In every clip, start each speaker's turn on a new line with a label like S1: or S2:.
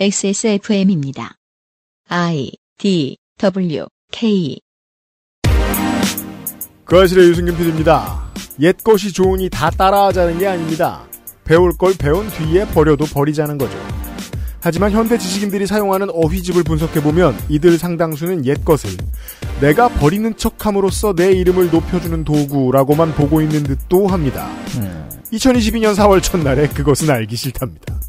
S1: XSFM입니다. I D W K 그아실의 유승균 PD입니다. 옛 것이 좋으니 다 따라하자는 게 아닙니다. 배울 걸 배운 뒤에 버려도 버리자는 거죠. 하지만 현대 지식인들이 사용하는 어휘집을 분석해보면 이들 상당수는 옛것을 내가 버리는 척함으로써 내 이름을 높여주는 도구라고만 보고 있는 듯도 합니다. 음. 2022년 4월 첫날에 그것은 알기 싫답니다.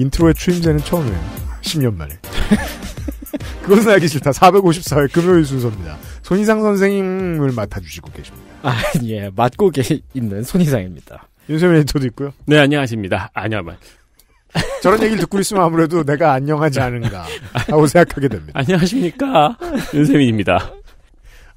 S1: 인트로의 추임새는 처음이에요. 10년 만에. 그것은 알기 싫다. 454회 금요일 순서입니다. 손희상 선생님을 맡아주시고 계십니다.
S2: 아, 예. 맡고 계 있는 손희상입니다.
S1: 윤세민 에디도 있고요.
S2: 네, 안녕하십니다. 아냐만.
S1: 저런 얘기를 듣고 있으면 아무래도 내가 안녕하지 않은가 하고 생각하게 됩니다.
S2: 안녕하십니까. 윤세민입니다.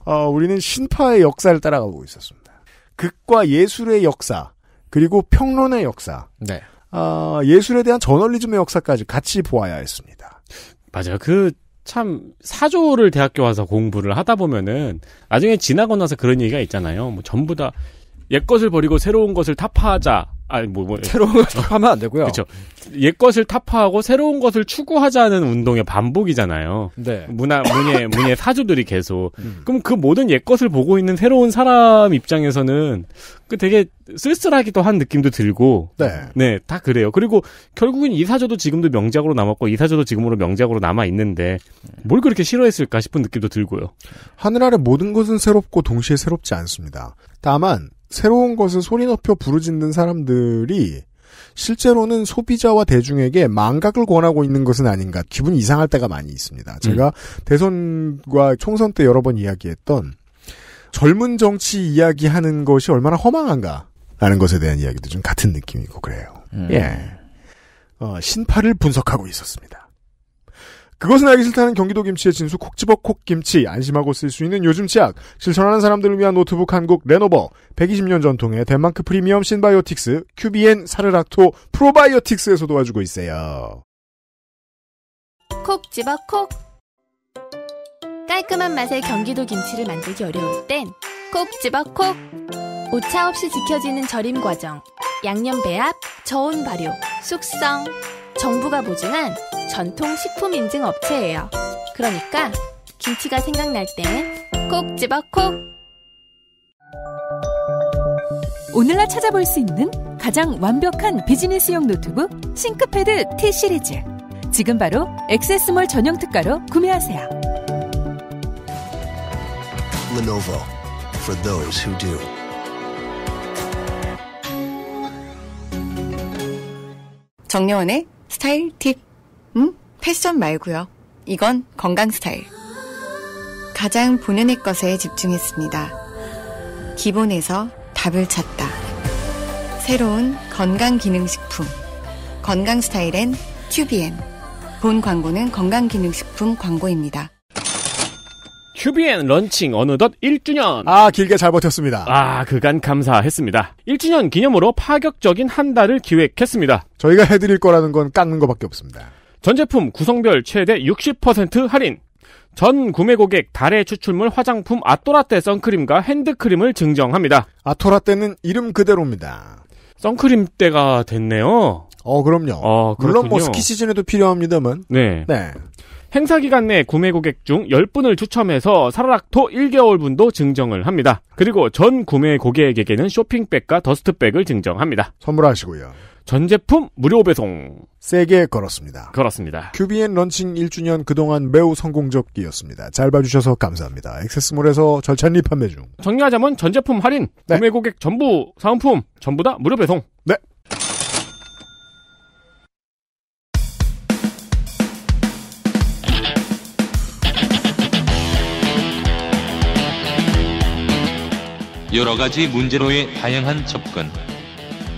S1: 어, 우리는 신파의 역사를 따라가고 있었습니다. 극과 예술의 역사, 그리고 평론의 역사.
S3: 네.
S2: 아, 예술에 대한 저널리즘의 역사까지 같이 보아야 했습니다. 맞아요. 그, 참, 사조를 대학교 와서 공부를 하다 보면은, 나중에 지나고 나서 그런 얘기가 있잖아요. 뭐, 전부 다, 옛것을 버리고 새로운 것을 타파하자. 아니 뭐, 뭐 새로운 걸 탑하면 어. 안 되고요. 그렇죠. 옛 것을 타파하고 새로운 것을 추구하자는 운동의 반복이잖아요. 네. 문화 문예 문예 사주들이 계속. 음. 그럼 그 모든 옛 것을 보고 있는 새로운 사람 입장에서는 그 되게 쓸쓸하기도 한 느낌도 들고. 네. 네, 다 그래요. 그리고 결국엔 이 사주도 지금도 명작으로 남았고 이 사주도 지금으로 명작으로 남아 있는데 뭘 그렇게 싫어했을까 싶은 느낌도 들고요. 하늘 아래 모든 것은 새롭고 동시에 새롭지
S1: 않습니다. 다만 새로운 것을 소리 높여 부르짖는 사람들이 실제로는 소비자와 대중에게 망각을 권하고 있는 것은 아닌가 기분이 이상할 때가 많이 있습니다. 음. 제가 음. 대선과 총선 때 여러 번 이야기했던 젊은 정치 이야기하는 것이 얼마나 허망한가라는 것에 대한 이야기도 좀 같은 느낌이고 그래요. 음. 예, 어, 신파를 분석하고 있었습니다. 그것은 알기 싫다는 경기도 김치의 진수 콕집어 콕김치 안심하고 쓸 수 있는 요즘 치약 실천하는 사람들을 위한 노트북 한국 레노버 120년 전통의 덴마크 프리미엄 신바이오틱스 큐비엔 사르락토 프로바이오틱스에서 도와주고 있어요.
S3: 콕집어 콕 깔끔한 맛의 경기도 김치를 만들기 어려울 땐 콕집어 콕 오차 없이 지켜지는 절임 과정 양념 배합 저온 발효 숙성 정부가 보증한 전통 식품 인증 업체예요. 그러니까 김치가 생각날 땐콕 집어 콕! 오늘날 찾아볼 수 있는 가장 완벽한 비즈니스용 노트북 싱크패드 T 시리즈. 지금 바로 액세스몰 전용 특가로 구매하세요.
S1: Lenovo for those
S2: who do.
S3: 정려원의 스타일 팁. 음? 패션 말고요. 이건 건강 스타일. 가장 본연의 것에 집중했습니다. 기본에서 답을 찾다. 새로운 건강 기능식품. 건강 스타일엔 큐비엔. 본 광고는 건강기능식품 광고입니다.
S2: 큐비앤 런칭 어느덧 1주년. 아, 길게 잘 버텼습니다. 아, 그간 감사했습니다. 1주년 기념으로 파격적인 한 달을 기획했습니다. 저희가 해드릴 거라는 건 깎는 것밖에 없습니다. 전 제품 구성별 최대 60% 할인. 전 구매 고객 달의 추출물 화장품 아토라떼 선크림과 핸드크림을 증정합니다. 아토라떼는 이름 그대로입니다. 선크림 때가 됐네요. 어, 그럼요. 아, 물론 뭐 스키
S1: 시즌에도 필요합니다만.
S2: 네. 네. 행사 기간 내 구매 고객 중 10분을 추첨해서 사라락토 1개월분도 증정을 합니다. 그리고 전 구매 고객에게는 쇼핑백과 더스트백을 증정합니다. 선물하시고요. 전 제품 무료 배송. 세게 걸었습니다. 걸었습니다. QBN 런칭 1주년 그동안 매우
S1: 성공적이었습니다. 잘 봐주셔서 감사합니다. 액세스몰에서 절찬리 판매 중.
S2: 정리하자면 전 제품 할인, 네. 구매 고객 전부 사은품 전부 다 무료 배송. 네. 여러 가지 문제로의 다양한 접근.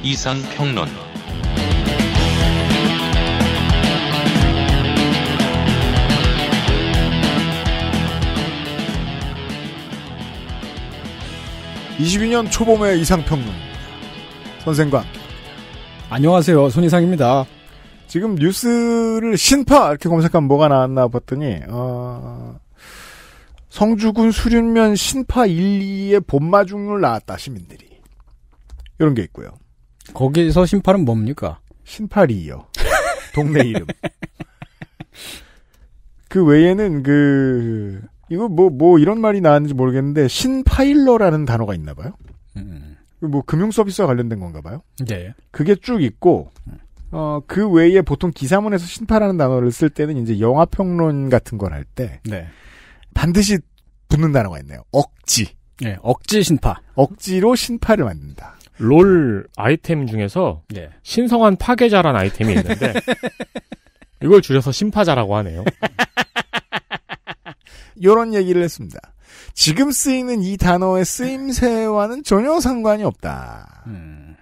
S2: 이상 평론.
S1: (22년) 초봄의 이상평론 선생과 안녕하세요 손희상입니다 지금 뉴스를 신파 이렇게 검색하면 뭐가 나왔나 봤더니 어... 성주군 수륜면 신파 1, 2의 봄마중을낳았다 시민들이 이런 게 있고요. 거기서 신팔은 뭡니까? 신팔이요. 동네 이름. 그 외에는 그 이거 뭐뭐 뭐 이런 말이 나왔는지 모르겠는데 신파일러라는 단어가 있나 봐요. 음. 뭐 금융 서비스와 관련된 건가 봐요. 네. 그게 쭉 있고 어, 그 외에 보통 기사문에서 신파라는 단어를 쓸 때는 이제 영화 평론 같은 걸 할
S2: 때. 네. 반드시 붙는 단어가 있네요. 억지. 네, 억지 신파. 억지로 신파를 만든다. 롤 아이템 중에서 네. 신성한 파괴자란 아이템이 있는데 이걸 줄여서 신파자라고 하네요.
S1: 이런 얘기를 했습니다. 지금 쓰이는 이 단어의 쓰임새와는 전혀 상관이 없다. 음.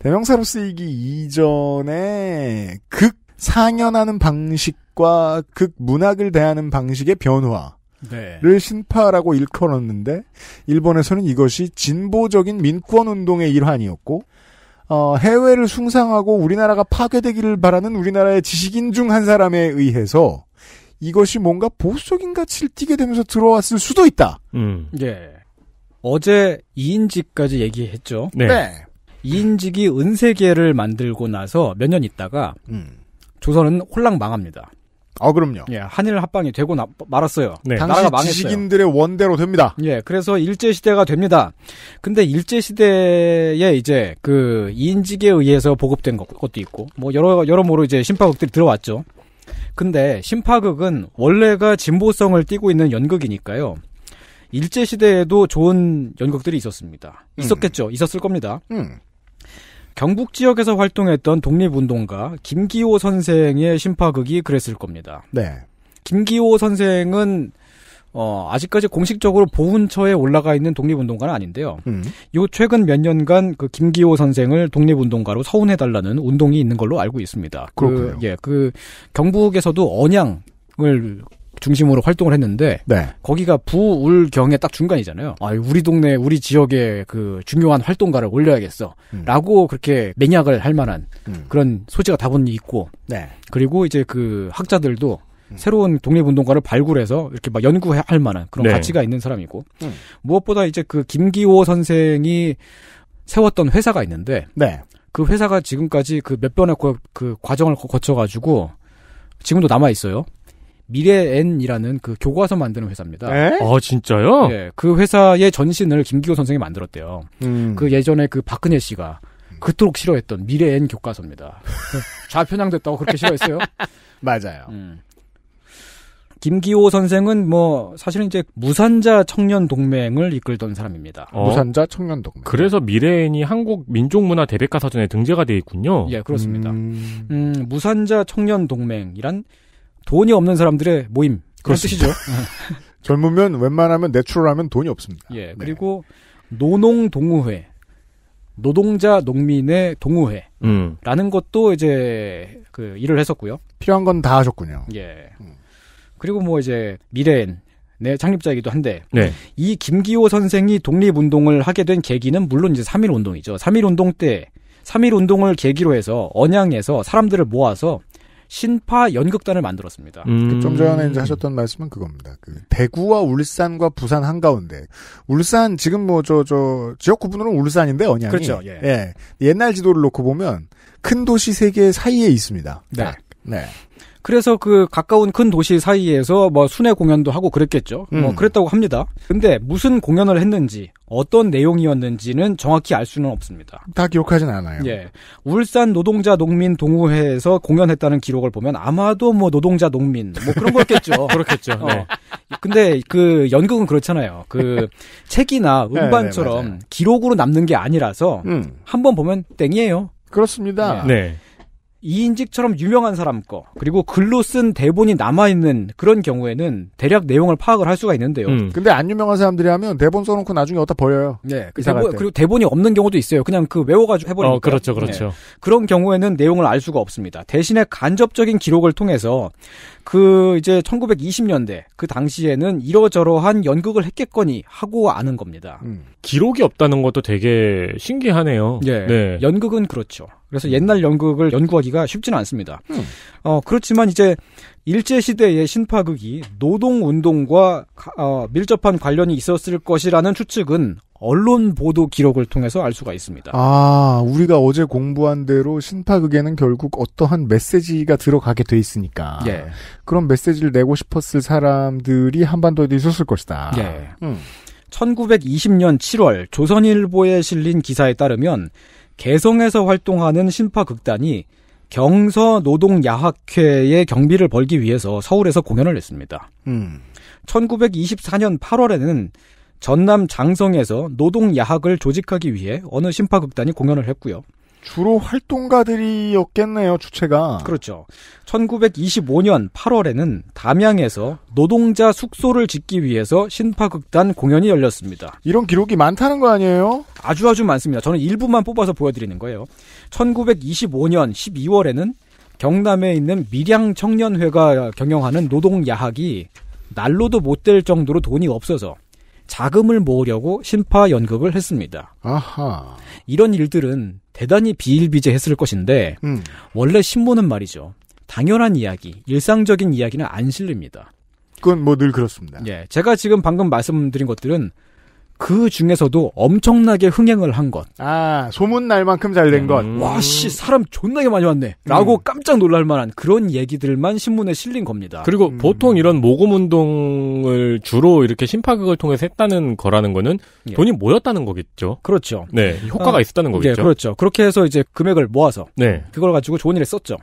S1: 대명사로 쓰이기 이전에 극 상연하는 방식과 극 문학을 대하는 방식의 변화. 네. 를 신파라고 일컬었는데 일본에서는 이것이 진보적인 민권 운동의 일환이었고 어, 해외를 숭상하고 우리나라가 파괴되기를 바라는 우리나라의 지식인 중 한 사람에 의해서 이것이 뭔가
S3: 보수적인 가치를
S1: 띠게 되면서 들어왔을 수도
S3: 있다. 음. 예. 어제 이인직까지 얘기했죠. 네. 네. 이인직이 은세계를 만들고 나서 몇 년 있다가 음. 조선은 홀랑 망합니다. 아 그럼요. 예, 한일 합방이 되고 나, 말았어요. 네. 당시 나라가 망했어요. 지식인들의 원대로 됩니다. 예, 그래서 일제 시대가 됩니다. 근데 일제 시대에 이제 그 인직에 의해서 보급된 것, 것도 있고 뭐 여러 여러모로 이제 심파극들이 들어왔죠. 근데 심파극은 원래가 진보성을 띠고 있는 연극이니까요. 일제 시대에도 좋은 연극들이 있었습니다. 음. 있었겠죠. 음. 있었을 겁니다. 음. 경북 지역에서 활동했던 독립운동가 김기호 선생의 심파극이 그랬을 겁니다. 네. 김기호 선생은 어, 아직까지 공식적으로 보훈처에 올라가 있는 독립운동가는 아닌데요. 음. 요 최근 몇 년간 그 김기호 선생을 독립운동가로 서운해달라는 운동이 있는 걸로 알고 있습니다. 그, 그렇군요. 그, 예, 그 경북에서도 언양을 중심으로 활동을 했는데 네. 거기가 부울경의 딱 중간이잖아요. 아, 우리 동네 우리 지역의 그 중요한 활동가를 올려야겠어라고 음. 그렇게 맹약을 할 만한 음. 그런 소지가 다분히 있고 네. 그리고 이제 그 학자들도 음. 새로운 독립운동가를 발굴해서 이렇게 막 연구할 만한 그런 네. 가치가 있는 사람이고 음. 무엇보다 이제 그 김기호 선생이 세웠던 회사가 있는데 네. 그 회사가 지금까지 그 몇 번의 그 과정을 거쳐가지고 지금도 남아 있어요. 미래엔이라는 그 교과서 만드는 회사입니다. 에? 아 진짜요? 예, 그 회사의 전신을 김기호 선생이 만들었대요. 음. 그 예전에 그 박근혜 씨가 그토록 싫어했던 미래엔 교과서입니다. 좌편향됐다고 그렇게 싫어했어요? 맞아요. 음. 김기호 선생은 뭐 사실은 이제 무산자 청년 동맹을 이끌던 사람입니다. 어? 무산자 청년 동맹.
S2: 그래서 미래엔이 한국 민족문화 대백과 사전에 등재가 돼 있군요. 예, 그렇습니다. 음...
S3: 음 무산자 청년 동맹이란 돈이 없는 사람들의 모임. 그런 뜻이죠. 젊으면 웬만하면 내추럴하면 돈이 없습니다. 예. 네. 그리고 네. 노농 동우회. 노동자 농민의 동우회라는 음. 것도 이제 그 일을 했었고요. 필요한 건 다 하셨군요. 예. 음. 그리고 뭐 이제 미래엔 네, 창립자이기도 한데 네. 이 김기호 선생이 독립운동을 하게 된 계기는 물론 이제 3.1 운동이죠. 3.1 운동 때3.1 운동을 계기로 해서 언양에서 사람들을 모아서 신파 연극단을 만들었습니다. 음. 그좀 전에 이제
S1: 하셨던 말씀은 그겁니다. 그 대구와 울산과 부산 한가운데 울산 지금 뭐 저 저 지역 구분으로는 울산인데 언양이 그렇죠. 예. 예. 옛날 지도를 놓고 보면 큰 도시 세계 사이에 있습니다.
S3: 네. 네. 그래서 그 가까운 큰 도시 사이에서 뭐 순회 공연도 하고 그랬겠죠. 뭐 음. 뭐 그랬다고 합니다. 근데 무슨 공연을 했는지 어떤 내용이었는지는 정확히 알 수는 없습니다. 다 기억하진 않아요. 예. 울산 노동자 농민 동호회에서 공연했다는 기록을 보면 아마도 뭐 노동자 농민 뭐 그런 거겠죠. 그렇겠죠. 어. 네. 근데 그 연극은 그렇잖아요. 그 책이나 음반처럼 네, 네, 기록으로 남는 게 아니라서 음. 한번 보면 땡이에요. 그렇습니다. 네. 네. 이인직처럼 유명한 사람 거 그리고 글로 쓴 대본이 남아 있는 그런 경우에는 대략 내용을 파악을 할 수가 있는데요. 음. 근데 안 유명한 사람들이 하면 대본 써놓고 나중에 어디다 버려요. 네, 그 대본, 그리고 대본이 없는 경우도 있어요. 그냥 그 외워가지고 해버리니까. 어, 그렇죠, 그렇죠. 네. 그런 경우에는 내용을 알 수가 없습니다. 대신에 간접적인 기록을 통해서 그 이제 1920년대 그 당시에는 이러저러한 연극을 했겠거니 하고 아는 겁니다. 음. 기록이 없다는 것도 되게 신기하네요. 예, 네, 연극은 그렇죠. 그래서 옛날 연극을 연구하기가 쉽지는 않습니다. 음. 어, 그렇지만 이제 일제시대의 신파극이 노동운동과 어, 밀접한 관련이 있었을 것이라는 추측은 언론 보도 기록을 통해서 알 수가 있습니다.
S1: 아, 우리가 어제 공부한 대로 신파극에는 결국 어떠한 메시지가 들어가게 돼 있으니까. 예. 그런 메시지를 내고 싶었을 사람들이 한반도에도 있었을 것이다.
S3: 예. 음. 1920년 7월 조선일보에 실린 기사에 따르면 개성에서 활동하는 신파극단이 경서 노동 야학회의 경비를 벌기 위해서 서울에서 공연을 했습니다. 음. 1924년 8월에는 전남 장성에서 노동 야학을 조직하기 위해 어느 신파극단이 공연을 했고요. 주로 활동가들이었겠네요, 주체가. 그렇죠. 1925년 8월에는 담양에서 노동자 숙소를 짓기 위해서 신파극단 공연이 열렸습니다. 이런 기록이 많다는 거 아니에요? 아주 아주 많습니다. 저는 일부만 뽑아서 보여드리는 거예요. 1925년 12월에는 경남에 있는 밀양 청년회가 경영하는 노동야학이 날로도 못 될 정도로 돈이 없어서 자금을 모으려고 신파 연극을 했습니다. 아하. 이런 일들은 대단히 비일비재했을 것인데 음. 원래 신문은 말이죠. 당연한 이야기, 일상적인 이야기는 안 실립니다. 그건 뭐 늘 그렇습니다. 예, 제가 지금 방금 말씀드린 것들은 그 중에서도 엄청나게 흥행을 한 것. 아, 소문 날 만큼 잘된 음. 것. 와, 씨, 사람 존나게 많이 왔네. 라고 음. 깜짝 놀랄 만한 그런 얘기들만 신문에 실린 겁니다. 그리고 음. 보통 이런 모금
S2: 운동을 주로 이렇게 심파극을 통해서 했다는 거라는 거는 예. 돈이 모였다는 거겠죠.
S3: 그렇죠. 네, 효과가 어, 있었다는 예, 거겠죠. 예, 그렇죠. 그렇게 해서 이제 금액을 모아서 네. 그걸 가지고 좋은 일에 썼죠.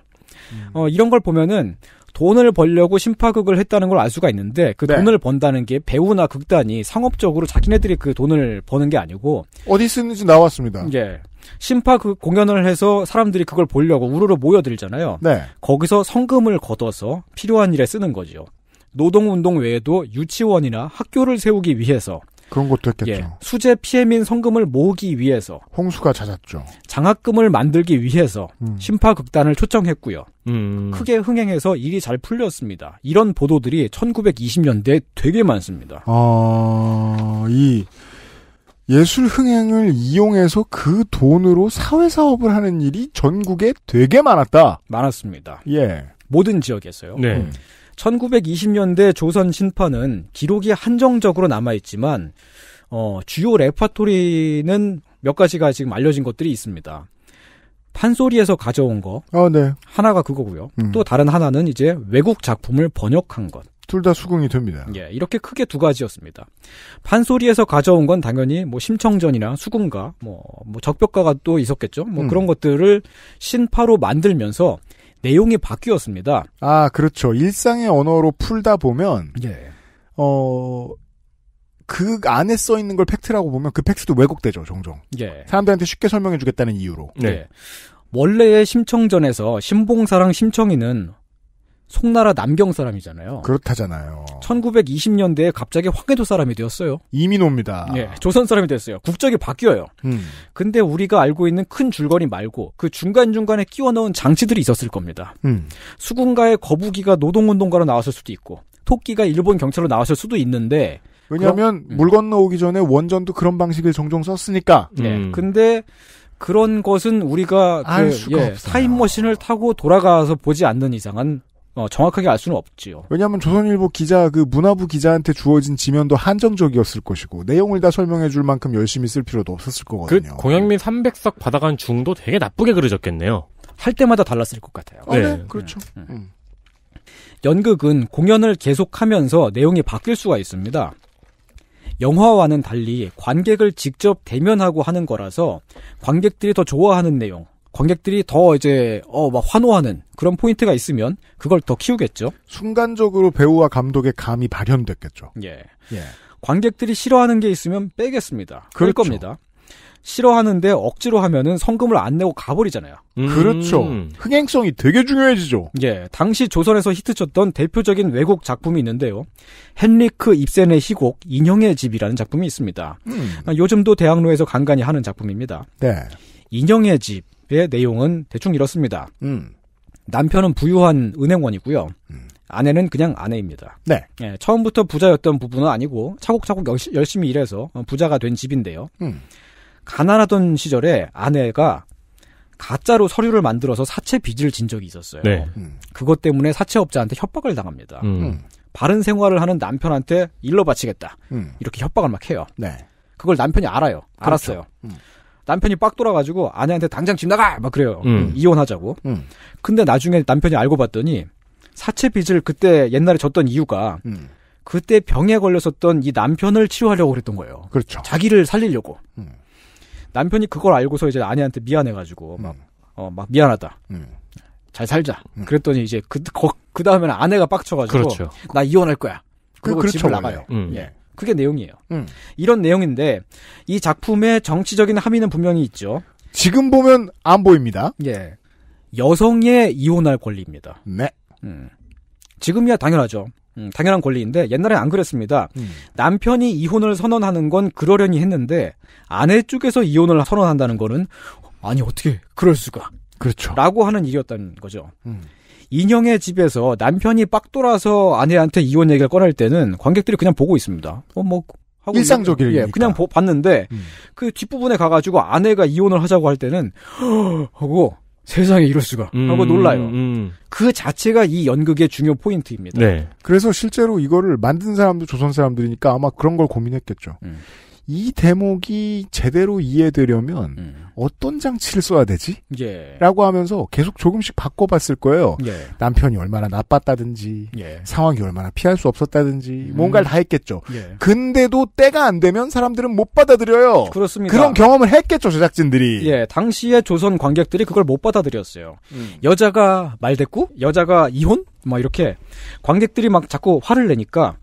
S3: 어, 이런 걸 보면은 돈을 벌려고 심파극을 했다는 걸 알 수가 있는데 그 네. 돈을 번다는 게 배우나 극단이 상업적으로 자기네들이 그 돈을 버는 게 아니고 어디 쓰는지 나왔습니다. 예. 심파 그 공연을 해서 사람들이 그걸 보려고 우르르 모여들잖아요. 네. 거기서 성금을 걷어서 필요한 일에 쓰는 거죠. 노동운동 외에도 유치원이나 학교를 세우기 위해서 그런 것도 했겠죠. 예, 수재 피해민 성금을 모으기 위해서 홍수가 잦았죠. 장학금을 만들기 위해서 음. 심파극단을 초청했고요. 음. 크게 흥행해서 일이 잘 풀렸습니다. 이런 보도들이 1920년대에 되게 많습니다.
S1: 아, 이 예술 흥행을 이용해서 그 돈으로 사회 사업을 하는 일이 전국에
S3: 되게 많았다. 많았습니다. 예. 모든 지역에서요. 네. 1920년대 음. 조선 신판은 기록이 한정적으로 남아있지만, 어, 주요 레파토리는 몇 가지가 지금 알려진 것들이 있습니다. 판소리에서 가져온 거. 아, 네. 하나가 그거고요. 음. 또 다른 하나는 이제 외국 작품을 번역한 것. 둘 다 수긍이 됩니다. 예, 이렇게 크게 두 가지였습니다. 판소리에서 가져온 건 당연히 뭐 심청전이나 수궁가, 뭐, 뭐 적벽가가 또 있었겠죠. 뭐 음. 그런 것들을 신파로 만들면서 내용이 바뀌었습니다.
S1: 아, 그렇죠. 일상의 언어로 풀다 보면 예. 어, 그 안에 써 있는 걸 팩트라고 보면 그 팩트도 왜곡되죠
S3: 종종. 예. 사람들한테 쉽게 설명해주겠다는 이유로. 네. 예. 원래의 심청전에서 신봉사랑 심청이는 송나라 남경 사람이잖아요. 그렇다잖아요. 1920년대에 갑자기 황해도 사람이 되었어요. 이민호입니다. 예, 조선 사람이 됐어요. 국적이 바뀌어요. 음. 근데 우리가 알고 있는 큰 줄거리 말고 그 중간중간에 끼워 넣은 장치들이 있었을 겁니다. 음. 수군가의 거북이가 노동운동가로 나왔을 수도 있고 토끼가 일본 경찰로 나왔을 수도 있는데 왜냐하면 네. 물 건너오기 전에 원전도 그런 방식을 종종 썼으니까. 네. 음. 근데 그런 것은 우리가 그, 알 그, 수가 예, 타임머신을 타고 돌아가서 보지 않는 이상은 어, 정확하게 알 수는 없지요.
S1: 왜냐하면 조선일보 기자 그 문화부 기자한테 주어진 지면도 한정적이었을 것이고 내용을 다 설명해줄 만큼 열심히 쓸 필요도 없었을
S2: 거거든요. 그 공양민 300석 받아간 중도 되게 나쁘게 그려졌겠네요. 할 때마다 달랐을 것
S3: 같아요.
S1: 아, 네. 네. 그렇죠. 네. 네. 음.
S3: 연극은 공연을 계속하면서 내용이 바뀔 수가 있습니다. 영화와는 달리 관객을 직접 대면하고 하는 거라서 관객들이 더 좋아하는 내용, 관객들이 더 이제 어 막 환호하는 그런 포인트가 있으면 그걸 더 키우겠죠. 순간적으로 배우와 감독의 감이 발현됐겠죠. 예. 예. 관객들이 싫어하는 게 있으면 빼겠습니다. 그럴 그렇죠. 겁니다. 싫어하는데 억지로 하면은 성금을 안 내고 가버리잖아요. 음. 그렇죠. 흥행성이 되게 중요해지죠. 예. 당시 조선에서 히트쳤던 대표적인 외국 작품이 있는데요. 헨리크 입센의 희곡 인형의 집이라는 작품이 있습니다. 음. 아, 요즘도 대학로에서 간간히 하는 작품입니다. 네. 인형의 집의 내용은 대충 이렇습니다. 음. 남편은 부유한 은행원이고요. 음. 아내는 그냥 아내입니다. 네. 예, 처음부터 부자였던 부부는 아니고 차곡차곡 열시, 열심히 일해서 부자가 된 집인데요. 음. 가난하던 시절에 아내가 가짜로 서류를 만들어서 사채 빚을 진 적이 있었어요. 네. 음. 그것 때문에 사채업자한테 협박을 당합니다. 음. 음. 바른 생활을 하는 남편한테 일러 바치겠다. 음. 이렇게 협박을 막 해요. 네. 그걸 남편이 알아요. 알았어요. 그 남편이 빡 돌아가지고 아내한테 당장 집 나가! 막 그래요. 음. 이혼하자고. 근데 나중에 남편이 알고 봤더니 사채 빚을 그때 옛날에 졌던 이유가 그때 병에 걸렸었던 이 남편을 치료하려고 그랬던 거예요. 그렇죠. 자기를 살리려고. 남편이 그걸 알고서 이제 아내한테 미안해가지고 음. 막 어, 막 미안하다. 음. 잘 살자. 음. 그랬더니 이제 그, 그 다음에는 아내가 빡쳐가지고. 그렇죠. 나 이혼할 거야. 그리고 그, 그렇죠, 집을 나가요. 음. 예. 그게 내용이에요. 음. 이런 내용인데, 이 작품의 정치적인 함의는 분명히 있죠. 지금 보면 안 보입니다. 예. 여성의 이혼할 권리입니다. 네. 음. 지금이야 당연하죠. 음, 당연한 권리인데 옛날엔 안 그랬습니다. 음. 남편이 이혼을 선언하는 건 그러려니 했는데 아내 쪽에서 이혼을 선언한다는 거는 아니 어떻게 그럴 수가? 그렇죠. 라고 하는 일이었다는 거죠. 음. 인형의 집에서 남편이 빡 돌아서 아내한테 이혼 얘기를 꺼낼 때는 관객들이 그냥 보고 있습니다. 어, 뭐 하고 일상적이 예, 그냥 보, 봤는데 음. 그 뒷부분에 가가지고 아내가 이혼을 하자고 할 때는 하고 세상에 이럴 수가 음, 하고 놀라요. 음, 음. 그 자체가 이 연극의 중요 포인트입니다. 네. 그래서 실제로 이거를 만든
S1: 사람도 조선 사람들이니까 아마 그런 걸 고민했겠죠. 음. 이 대목이 제대로 이해되려면 음. 어떤 장치를 써야 되지? 예. 라고 하면서 계속 조금씩 바꿔봤을 거예요. 예. 남편이 얼마나 나빴다든지 예. 상황이 얼마나 피할 수 없었다든지 음. 뭔가를 다 했겠죠. 예. 근데도 때가 안 되면 사람들은 못 받아들여요. 그렇습니다. 그런 경험을
S3: 했겠죠 제작진들이. 예, 당시에 조선 관객들이 그걸 못 받아들였어요. 음. 여자가 말대꾸, 여자가 이혼, 막 뭐 이렇게 관객들이 막 자꾸 화를 내니까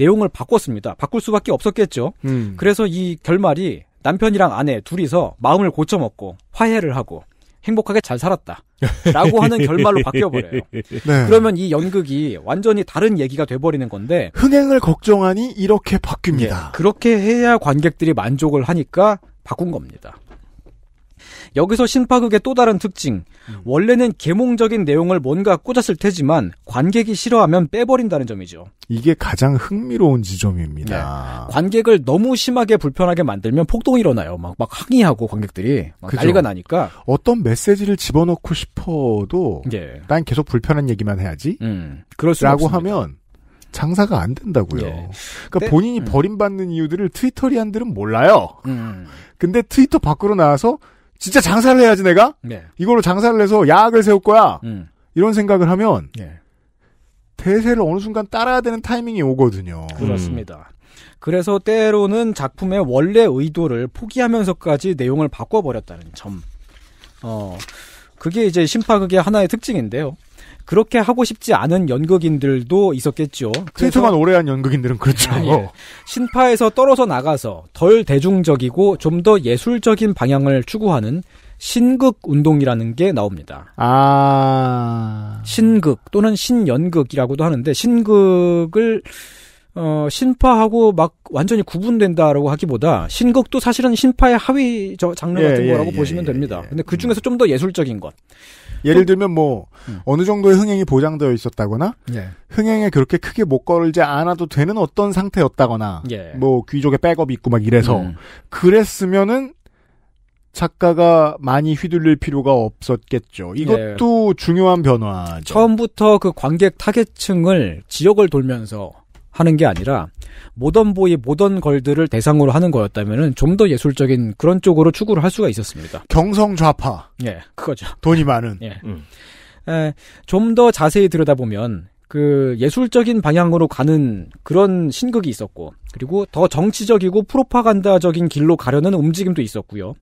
S3: 내용을 바꿨습니다. 바꿀 수밖에 없었겠죠. 음. 그래서 이 결말이 남편이랑 아내 둘이서 마음을 고쳐먹고 화해를 하고 행복하게 잘 살았다. 라고 하는 결말로 바뀌어버려요. 네. 그러면 이 연극이 완전히 다른 얘기가 돼버리는 건데. 흥행을 걱정하니 이렇게 바뀝니다. 예, 그렇게 해야 관객들이 만족을 하니까 바꾼 겁니다. 여기서 신파극의 또 다른 특징. 음. 원래는 계몽적인 내용을 뭔가 꽂았을 테지만 관객이 싫어하면 빼버린다는 점이죠. 이게 가장 흥미로운 지점입니다. 네. 관객을 너무 심하게 불편하게 만들면 폭동이 일어나요. 막, 막 항의하고 관객들이 막 난리가 나니까. 어떤 메시지를 집어넣고 싶어도 예.
S1: 난 계속 불편한 얘기만 해야지. 음. 그럴 수 라고 없습니다. 하면 장사가 안 된다고요. 예. 그러니까 네. 본인이 음. 버림받는 이유들을 트위터리안들은 몰라요. 음. 근데 트위터 밖으로 나와서 진짜 장사를 해야지 내가 네. 이걸로 장사를 해서 야학을 세울 거야 음. 이런 생각을 하면 네. 대세를 어느 순간 따라야 되는 타이밍이 오거든요.
S3: 그렇습니다. 음. 그래서 때로는 작품의 원래 의도를 포기하면서까지 내용을 바꿔버렸다는 점. 어, 그게 이제 심파극의 하나의 특징인데요. 그렇게 하고 싶지 않은 연극인들도 있었겠죠. 트위터만 오래한 연극인들은 그렇죠. 아, 예. 신파에서 떨어져 나가서 덜 대중적이고 좀 더 예술적인 방향을 추구하는 신극 운동이라는 게 나옵니다. 아. 신극 또는 신연극이라고도 하는데 신극을 어, 신파하고 막 완전히 구분된다라고 하기보다 신극도 사실은 신파의 하위 저 장르 예, 같은 예, 거라고 예, 보시면 예, 됩니다. 예. 근데 그 음. 중에서 좀 더 예술적인 것. 예를 들면 뭐
S1: 음. 어느 정도의 흥행이 보장되어 있었다거나 예. 흥행에 그렇게 크게 못 걸지 않아도 되는 어떤 상태였다거나 뭐 귀족의 백업이 있고 막 이래서 음. 그랬으면은
S3: 작가가 많이 휘둘릴 필요가 없었겠죠. 이것도 중요한 변화 처음부터 그 관객 타겟층을 지역을 돌면서 하는 게 아니라 모던보이 모던걸들을 대상으로 하는 거였다면 좀 더 예술적인 그런 쪽으로 추구를 할 수가 있었습니다. 경성좌파. 예, 그거죠. 돈이 많은. 예. 음. 좀더 자세히 들여다보면 그 예술적인 방향으로 가는 그런 신극이 있었고 그리고 더 정치적이고 프로파간다적인 길로 가려는 움직임도 있었고요.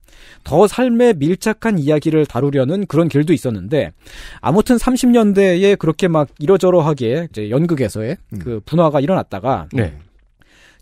S3: 더 삶에 밀착한 이야기를 다루려는 그런 길도 있었는데 아무튼 30년대에 그렇게 막 이러저러하게 이제 연극에서의 음. 그 분화가 일어났다가 네.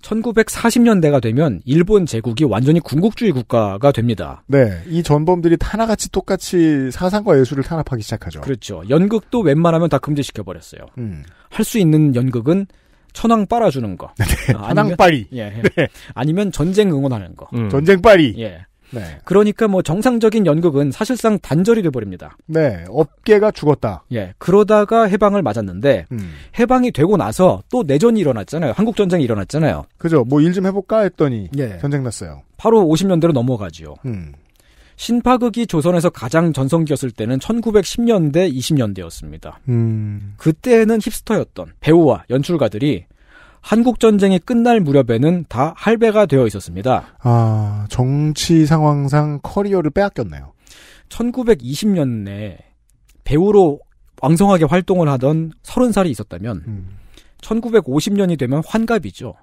S3: 1940년대가 되면 일본 제국이 완전히 군국주의 국가가 됩니다. 네. 이 전범들이 하나같이 똑같이 사상과 예술을 탄압하기 시작하죠. 그렇죠. 연극도 웬만하면 다 금지시켜버렸어요. 음. 할수 있는 연극은 천황 빨아주는 거. 네, 아, 천황 빨이. 예, 예. 네. 아니면 전쟁 응원하는 거. 음. 전쟁 빨이. 예. 네. 그러니까 뭐 정상적인 연극은 사실상 단절이돼 버립니다. 네, 업계가 죽었다. 예, 그러다가 해방을 맞았는데 음. 해방이 되고 나서 또 내전이 일어났잖아요. 한국 전쟁이 일어났잖아요. 그죠? 뭐 일 좀 해볼까 했더니 예. 전쟁 났어요. 바로 50년대로 넘어가지요. 음. 신파극이 조선에서 가장 전성기였을 때는 1910년대, 20년대였습니다. 음. 그때는 힙스터였던 배우와 연출가들이 한국 전쟁이 끝날 무렵에는 다 할배가 되어 있었습니다.
S1: 아, 정치
S3: 상황상 커리어를 빼앗겼네요. 1920년에 배우로 왕성하게 활동을 하던 30살이 있었다면 음. 1950년이 되면 환갑이죠.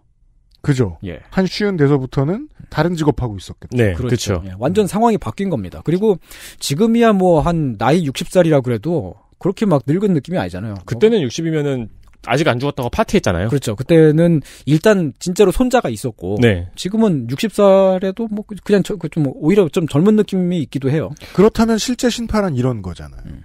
S3: 그죠. 예. 한 쉬운 데서부터는 다른 직업 하고 있었겠죠. 네, 그렇죠. 예, 완전 상황이 바뀐 겁니다. 그리고 지금이야 뭐 한 나이 60살이라 그래도 그렇게 막 늙은 느낌이 아니잖아요. 그때는 뭐. 60이면은 아직 안 죽었다고 파티했잖아요. 그렇죠. 그때는 일단 진짜로 손자가 있었고 네. 지금은 60살에도 뭐 그, 그냥 저, 그 좀 오히려 좀 젊은 느낌이 있기도 해요. 그렇다면 실제 신파란 이런 거잖아요.
S2: 음.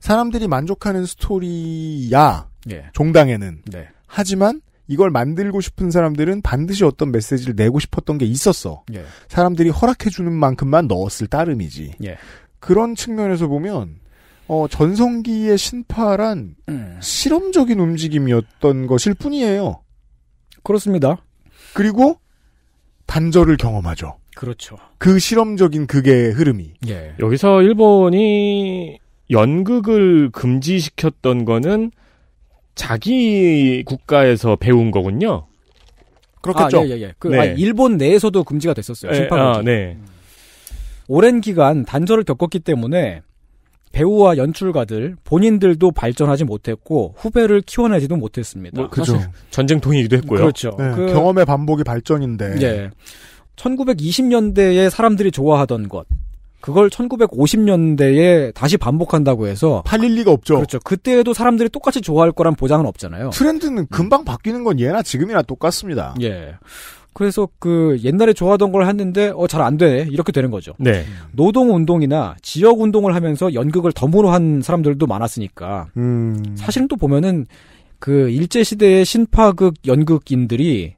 S1: 사람들이 만족하는 스토리야 예. 종당에는 네. 하지만 이걸 만들고 싶은 사람들은 반드시 어떤 메시지를 내고 싶었던 게 있었어. 예. 사람들이 허락해주는 만큼만 넣었을 따름이지. 예. 그런 측면에서 보면 어, 전성기의 신파란 음. 실험적인 움직임이었던 것일 뿐이에요. 그렇습니다. 그리고 단절을 경험하죠. 그렇죠. 그
S2: 실험적인 극의 흐름이. 예. 여기서 일본이 연극을 금지시켰던 거는 자기 국가에서 배운
S3: 거군요. 그렇겠죠. 아, 예, 예, 예, 그, 네. 아, 일본 내에서도 금지가 됐었어요. 심판 네. 예, 아, 네. 오랜 기간 단절을 겪었기 때문에 배우와 연출가들 본인들도 발전하지 못했고 후배를 키워내지도 못했습니다. 뭐, 그죠. 전쟁통이기도 했고요. 그렇죠. 네, 그, 경험의 반복이 발전인데. 예. 1920년대에 사람들이 좋아하던 것. 그걸 1950년대에 다시 반복한다고 해서 팔릴 리가 없죠. 그렇죠. 그때에도 사람들이 똑같이 좋아할 거란 보장은 없잖아요. 트렌드는 금방 바뀌는 건 예나 지금이나 똑같습니다. 예. 그래서 그 옛날에 좋아하던 걸 했는데 어 잘 안 돼. 이렇게 되는 거죠. 네. 노동 운동이나 지역 운동을 하면서 연극을 덤으로 한 사람들도 많았으니까 음. 사실은 또 보면은 그 일제 시대의 신파극 연극인들이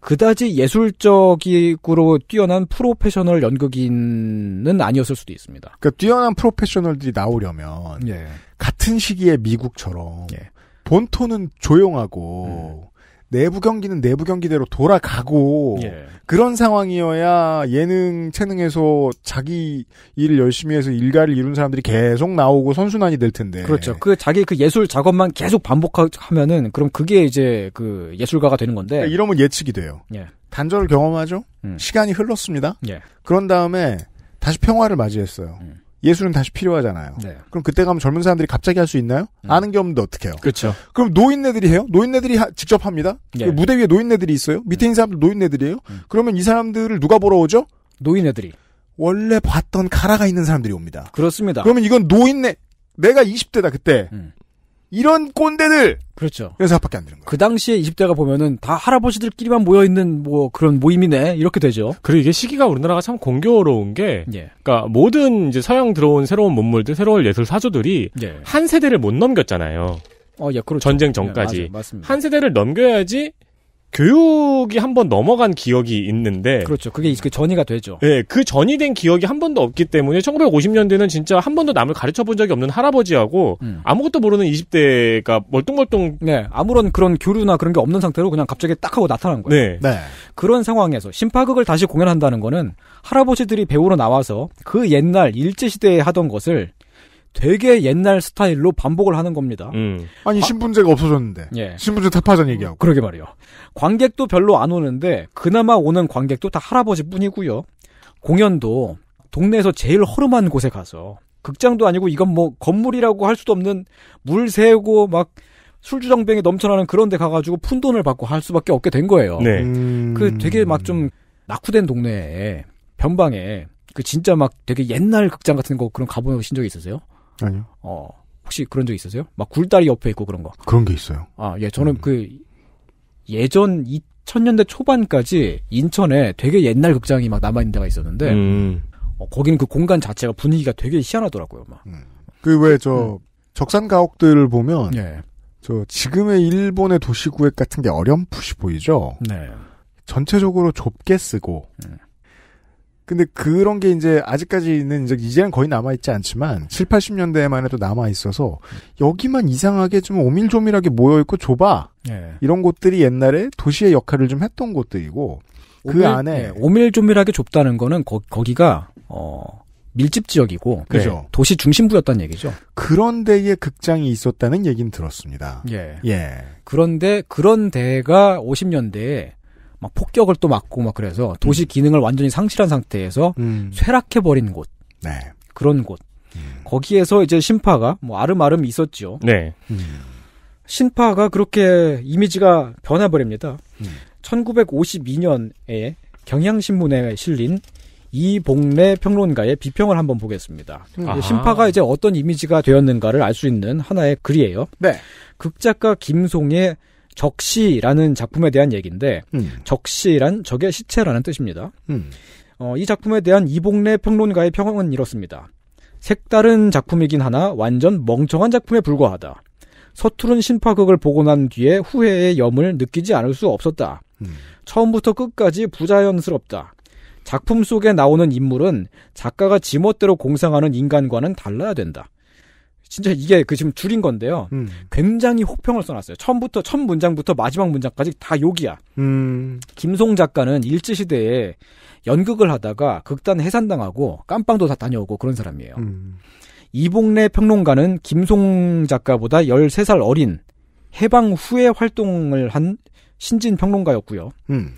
S3: 그다지 예술적으로 뛰어난 프로페셔널 연극인은 아니었을 수도 있습니다. 그러니까 뛰어난 프로페셔널들이 나오려면
S1: 예. 같은 시기에 미국처럼 예. 본토는 조용하고 음. 내부 경기는 내부 경기대로 돌아가고 예. 그런 상황이어야 예능 체능에서 자기 일을 열심히 해서 일가를 이룬 사람들이 계속 나오고 선순환이 될 텐데
S3: 그렇죠 그 자기 그 예술 작업만 계속 반복하면은 그럼 그게 이제 그 예술가가 되는 건데 그러니까 이러면 예측이 돼요 예. 단절을 경험하죠 음. 시간이 흘렀습니다 예. 그런
S1: 다음에 다시 평화를 맞이했어요 음. 예술은 다시 필요하잖아요. 네. 그럼 그때 가면 젊은 사람들이 갑자기 할 수 있나요? 음. 아는 게 없는데 어떻게 해요? 그렇죠. 그럼 노인네들이 해요? 노인네들이 하, 직접 합니다. 예. 무대 위에 노인네들이 있어요. 밑에 있는 사람들 노인네들이에요. 음. 그러면 이 사람들을 누가 보러 오죠? 노인네들이. 원래 봤던 가라가 있는 사람들이 옵니다. 그렇습니다. 그러면 이건 노인네 내가 20대다
S3: 그때. 음. 이런 꼰대들. 그렇죠. 그래서 밖에안 되는 거예요. 그 당시에 20대가 보면은 다 할아버지들끼리만 모여 있는 뭐 그런 모임이네 이렇게 되죠. 그리고 이게 시기가 우리나라가 참
S2: 공교로운 게, 예. 그러니까 모든 이제 서양 들어온 새로운 문물들, 새로운 예술 사조들이 예. 한 세대를 못 넘겼잖아요. 어, 예, 그렇죠. 전쟁 전까지 예, 맞아요. 맞습니다. 한 세대를 넘겨야지 교육이 한 번 넘어간 기억이 있는데
S3: 그렇죠. 그게 그 전이가 되죠.
S2: 네, 그 전이 된 기억이 한 번도 없기 때문에 1950년대는 진짜 한 번도 남을 가르쳐 본 적이 없는 할아버지하고 음.
S3: 아무것도 모르는 20대가 멀뚱멀뚱 네, 아무런 그런 교류나 그런 게 없는 상태로 그냥 갑자기 딱 하고 나타난 거예요. 네. 네. 그런 상황에서 심파극을 다시 공연한다는 거는 할아버지들이 배우로 나와서 그 옛날 일제 시대에 하던 것을 되게 옛날 스타일로 반복을 하는 겁니다. 음. 아니 신분제가 없어졌는데 예. 신분제 타파전 얘기하고 그러게 말이요. 관객도 별로 안 오는데 그나마 오는 관객도 다 할아버지뿐이고요. 공연도 동네에서 제일 허름한 곳에 가서 극장도 아니고 이건 뭐 건물이라고 할 수도 없는 물 새고 막 술주정뱅이 넘쳐나는 그런 데 가가지고 푼 돈을 받고 할 수밖에 없게 된 거예요. 네. 음... 그 되게 막 좀 낙후된 동네에 변방에 그 진짜 막 되게 옛날 극장 같은 거 그런 가보신 적이 있으세요? 아니요. 어, 혹시 그런 적 있으세요? 막 굴다리 옆에 있고 그런 거. 그런 게 있어요. 아, 예, 저는 음. 그 예전 2000년대 초반까지 인천에 되게 옛날 극장이 막 남아있는 데가 있었는데, 음. 어, 거기는 그 공간 자체가 분위기가 되게 희한하더라고요, 막. 음. 그왜 저, 음.
S1: 적산 가옥들을 보면, 네. 저 지금의 일본의 도시구획 같은 게 어렴풋이 보이죠? 네. 전체적으로 좁게 쓰고, 네. 근데 그런 게 이제 아직까지는 이제 이제는 거의 남아 있지 않지만 7, 80년대에만 해도 남아 있어서 여기만 이상하게 좀 오밀조밀하게 모여 있고 좁아. 예. 이런 곳들이 옛날에
S3: 도시의 역할을 좀 했던 곳들이고 그 오밀, 안에 예, 오밀조밀하게 좁다는 거는 거, 거기가 어 밀집 지역이고 예, 그죠. 도시 중심부였다는 얘기죠. 그런 데에
S1: 극장이 있었다는 얘기는 들었습니다.
S3: 예. 예. 그런데 그런 데가 50년대에 막 폭격을 또맞고막 그래서 도시 음. 기능을 완전히 상실한 상태에서 음. 쇠락해 버린 곳. 네. 그런 곳. 음. 거기에서 이제 신파가 뭐 아름아름 있었죠. 네. 음. 신파가 그렇게 이미지가 변화버립니다. 1952년에 음. 경향신문에 실린 이봉래 평론가의 비평을 한번 보겠습니다. 아하. 신파가 이제 어떤 이미지가 되었는가를 알 수 있는 하나의 글이에요. 네. 극작가 김송의 적시라는 작품에 대한 얘기인데 음. 적시란 적의 시체라는 뜻입니다. 음. 어, 이 작품에 대한 이복래 평론가의 평은 이렇습니다. 색다른 작품이긴 하나 완전 멍청한 작품에 불과하다. 서투른 신파극을 보고 난 뒤에 후회의 염을 느끼지 않을 수 없었다. 음. 처음부터 끝까지 부자연스럽다. 작품 속에 나오는 인물은 작가가 지멋대로 공상하는 인간과는 달라야 된다. 진짜 이게 그 지금 줄인 건데요. 음. 굉장히 혹평을 써놨어요. 처음부터 첫 문장부터 마지막 문장까지 다 욕이야. 음. 김송 작가는 일제 시대에 연극을 하다가 극단 해산당하고 깜빵도 다 다녀오고 그런 사람이에요. 음. 이봉래 평론가는 김송 작가보다 13살 어린 해방 후에 활동을 한 신진 평론가였고요. 음.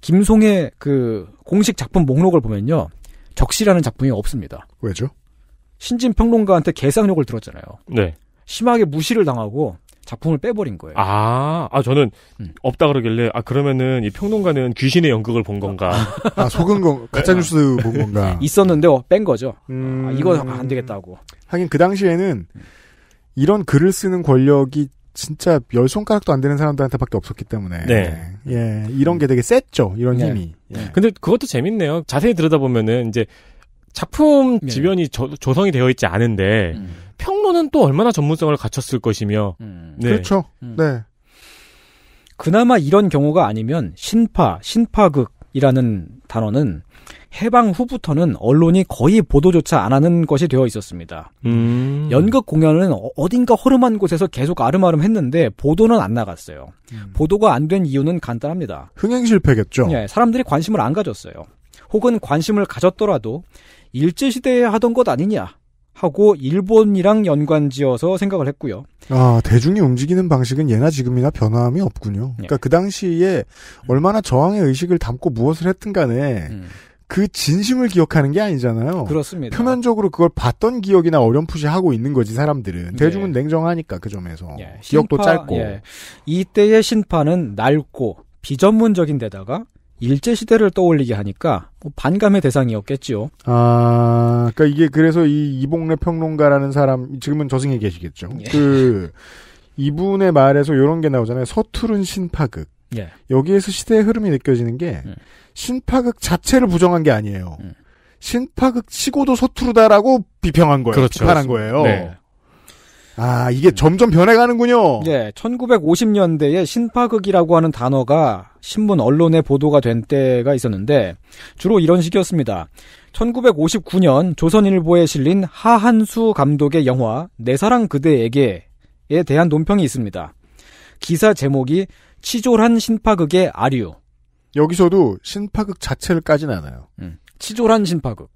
S3: 김송의 그 공식 작품 목록을 보면요. 적시라는 작품이 없습니다. 왜죠? 신진 평론가한테 개상욕을 들었잖아요. 네. 심하게 무시를 당하고 작품을 빼버린 거예요.
S2: 아, 아 저는 음. 없다 그러길래 아 그러면은 이 평론가는 귀신의 연극을 본 건가?
S3: 아 속은 거 가짜 네. 뉴스 본 건가? 있었는데 어, 뺀 거죠. 음... 아, 이거안 되겠다고. 하긴 그 당시에는
S1: 이런 글을 쓰는 권력이 진짜 열 손가락도 안 되는 사람들한테밖에 없었기 때문에 네. 예 이런 게 되게 셌죠 이런 네. 힘이
S2: 예. 근데 그것도 재밌네요 자세히 들여다보면은 이제 작품 예. 지변이 저, 조성이 되어 있지 않은데 음. 평론은 또 얼마나
S3: 전문성을 갖췄을 것이며 음. 네. 그렇죠. 음. 네. 그나마 이런 경우가 아니면 신파, 신파극이라는 단어는 해방 후부터는 언론이 거의 보도조차 안 하는 것이 되어 있었습니다. 음. 연극 공연은 어, 어딘가 허름한 곳에서 계속 아름아름 했는데 보도는 안 나갔어요. 음. 보도가 안 된 이유는 간단합니다. 흥행 실패겠죠. 예, 사람들이 관심을 안 가졌어요. 혹은 관심을 가졌더라도 일제시대에 하던 것 아니냐 하고 일본이랑 연관지어서 생각을 했고요.
S1: 아 대중이 움직이는 방식은 예나 지금이나 변함이 없군요. 예. 그러니까 그
S3: 당시에
S1: 얼마나 저항의 의식을 담고 무엇을 했든간에 음. 그 진심을 기억하는 게 아니잖아요. 그렇습니다. 표면적으로 그걸 봤던 기억이나 어렴풋이 하고 있는 거지 사람들은 예. 대중은
S3: 냉정하니까 그 점에서 예. 기억도 짧고 예. 이때의 신파는 낡고 비전문적인 데다가 일제 시대를 떠올리게 하니까 뭐 반감의 대상이었겠지요.
S1: 아, 그러니까 이게 그래서 이 이봉래 평론가라는 사람 지금은 저승에 계시겠죠. 예. 그 이분의 말에서 이런 게 나오잖아요. 서투른 신파극. 예. 여기에서 시대의 흐름이 느껴지는 게 음. 신파극 자체를 부정한 게 아니에요. 음.
S3: 신파극 치고도 서투르다라고 비평한 거예요. 그렇죠. 비판한 거예요. 네. 아, 이게 음. 점점 변해가는군요. 예, 1950년대에 신파극이라고 하는 단어가 신문 언론에 보도가 된 때가 있었는데 주로 이런 식이었습니다. 1959년 조선일보에 실린 하한수 감독의 영화 내 사랑 그대에게에 대한 논평이 있습니다. 기사 제목이 치졸한 신파극의 아류. 여기서도 신파극 자체를 까진 않아요. 음, 치졸한 신파극.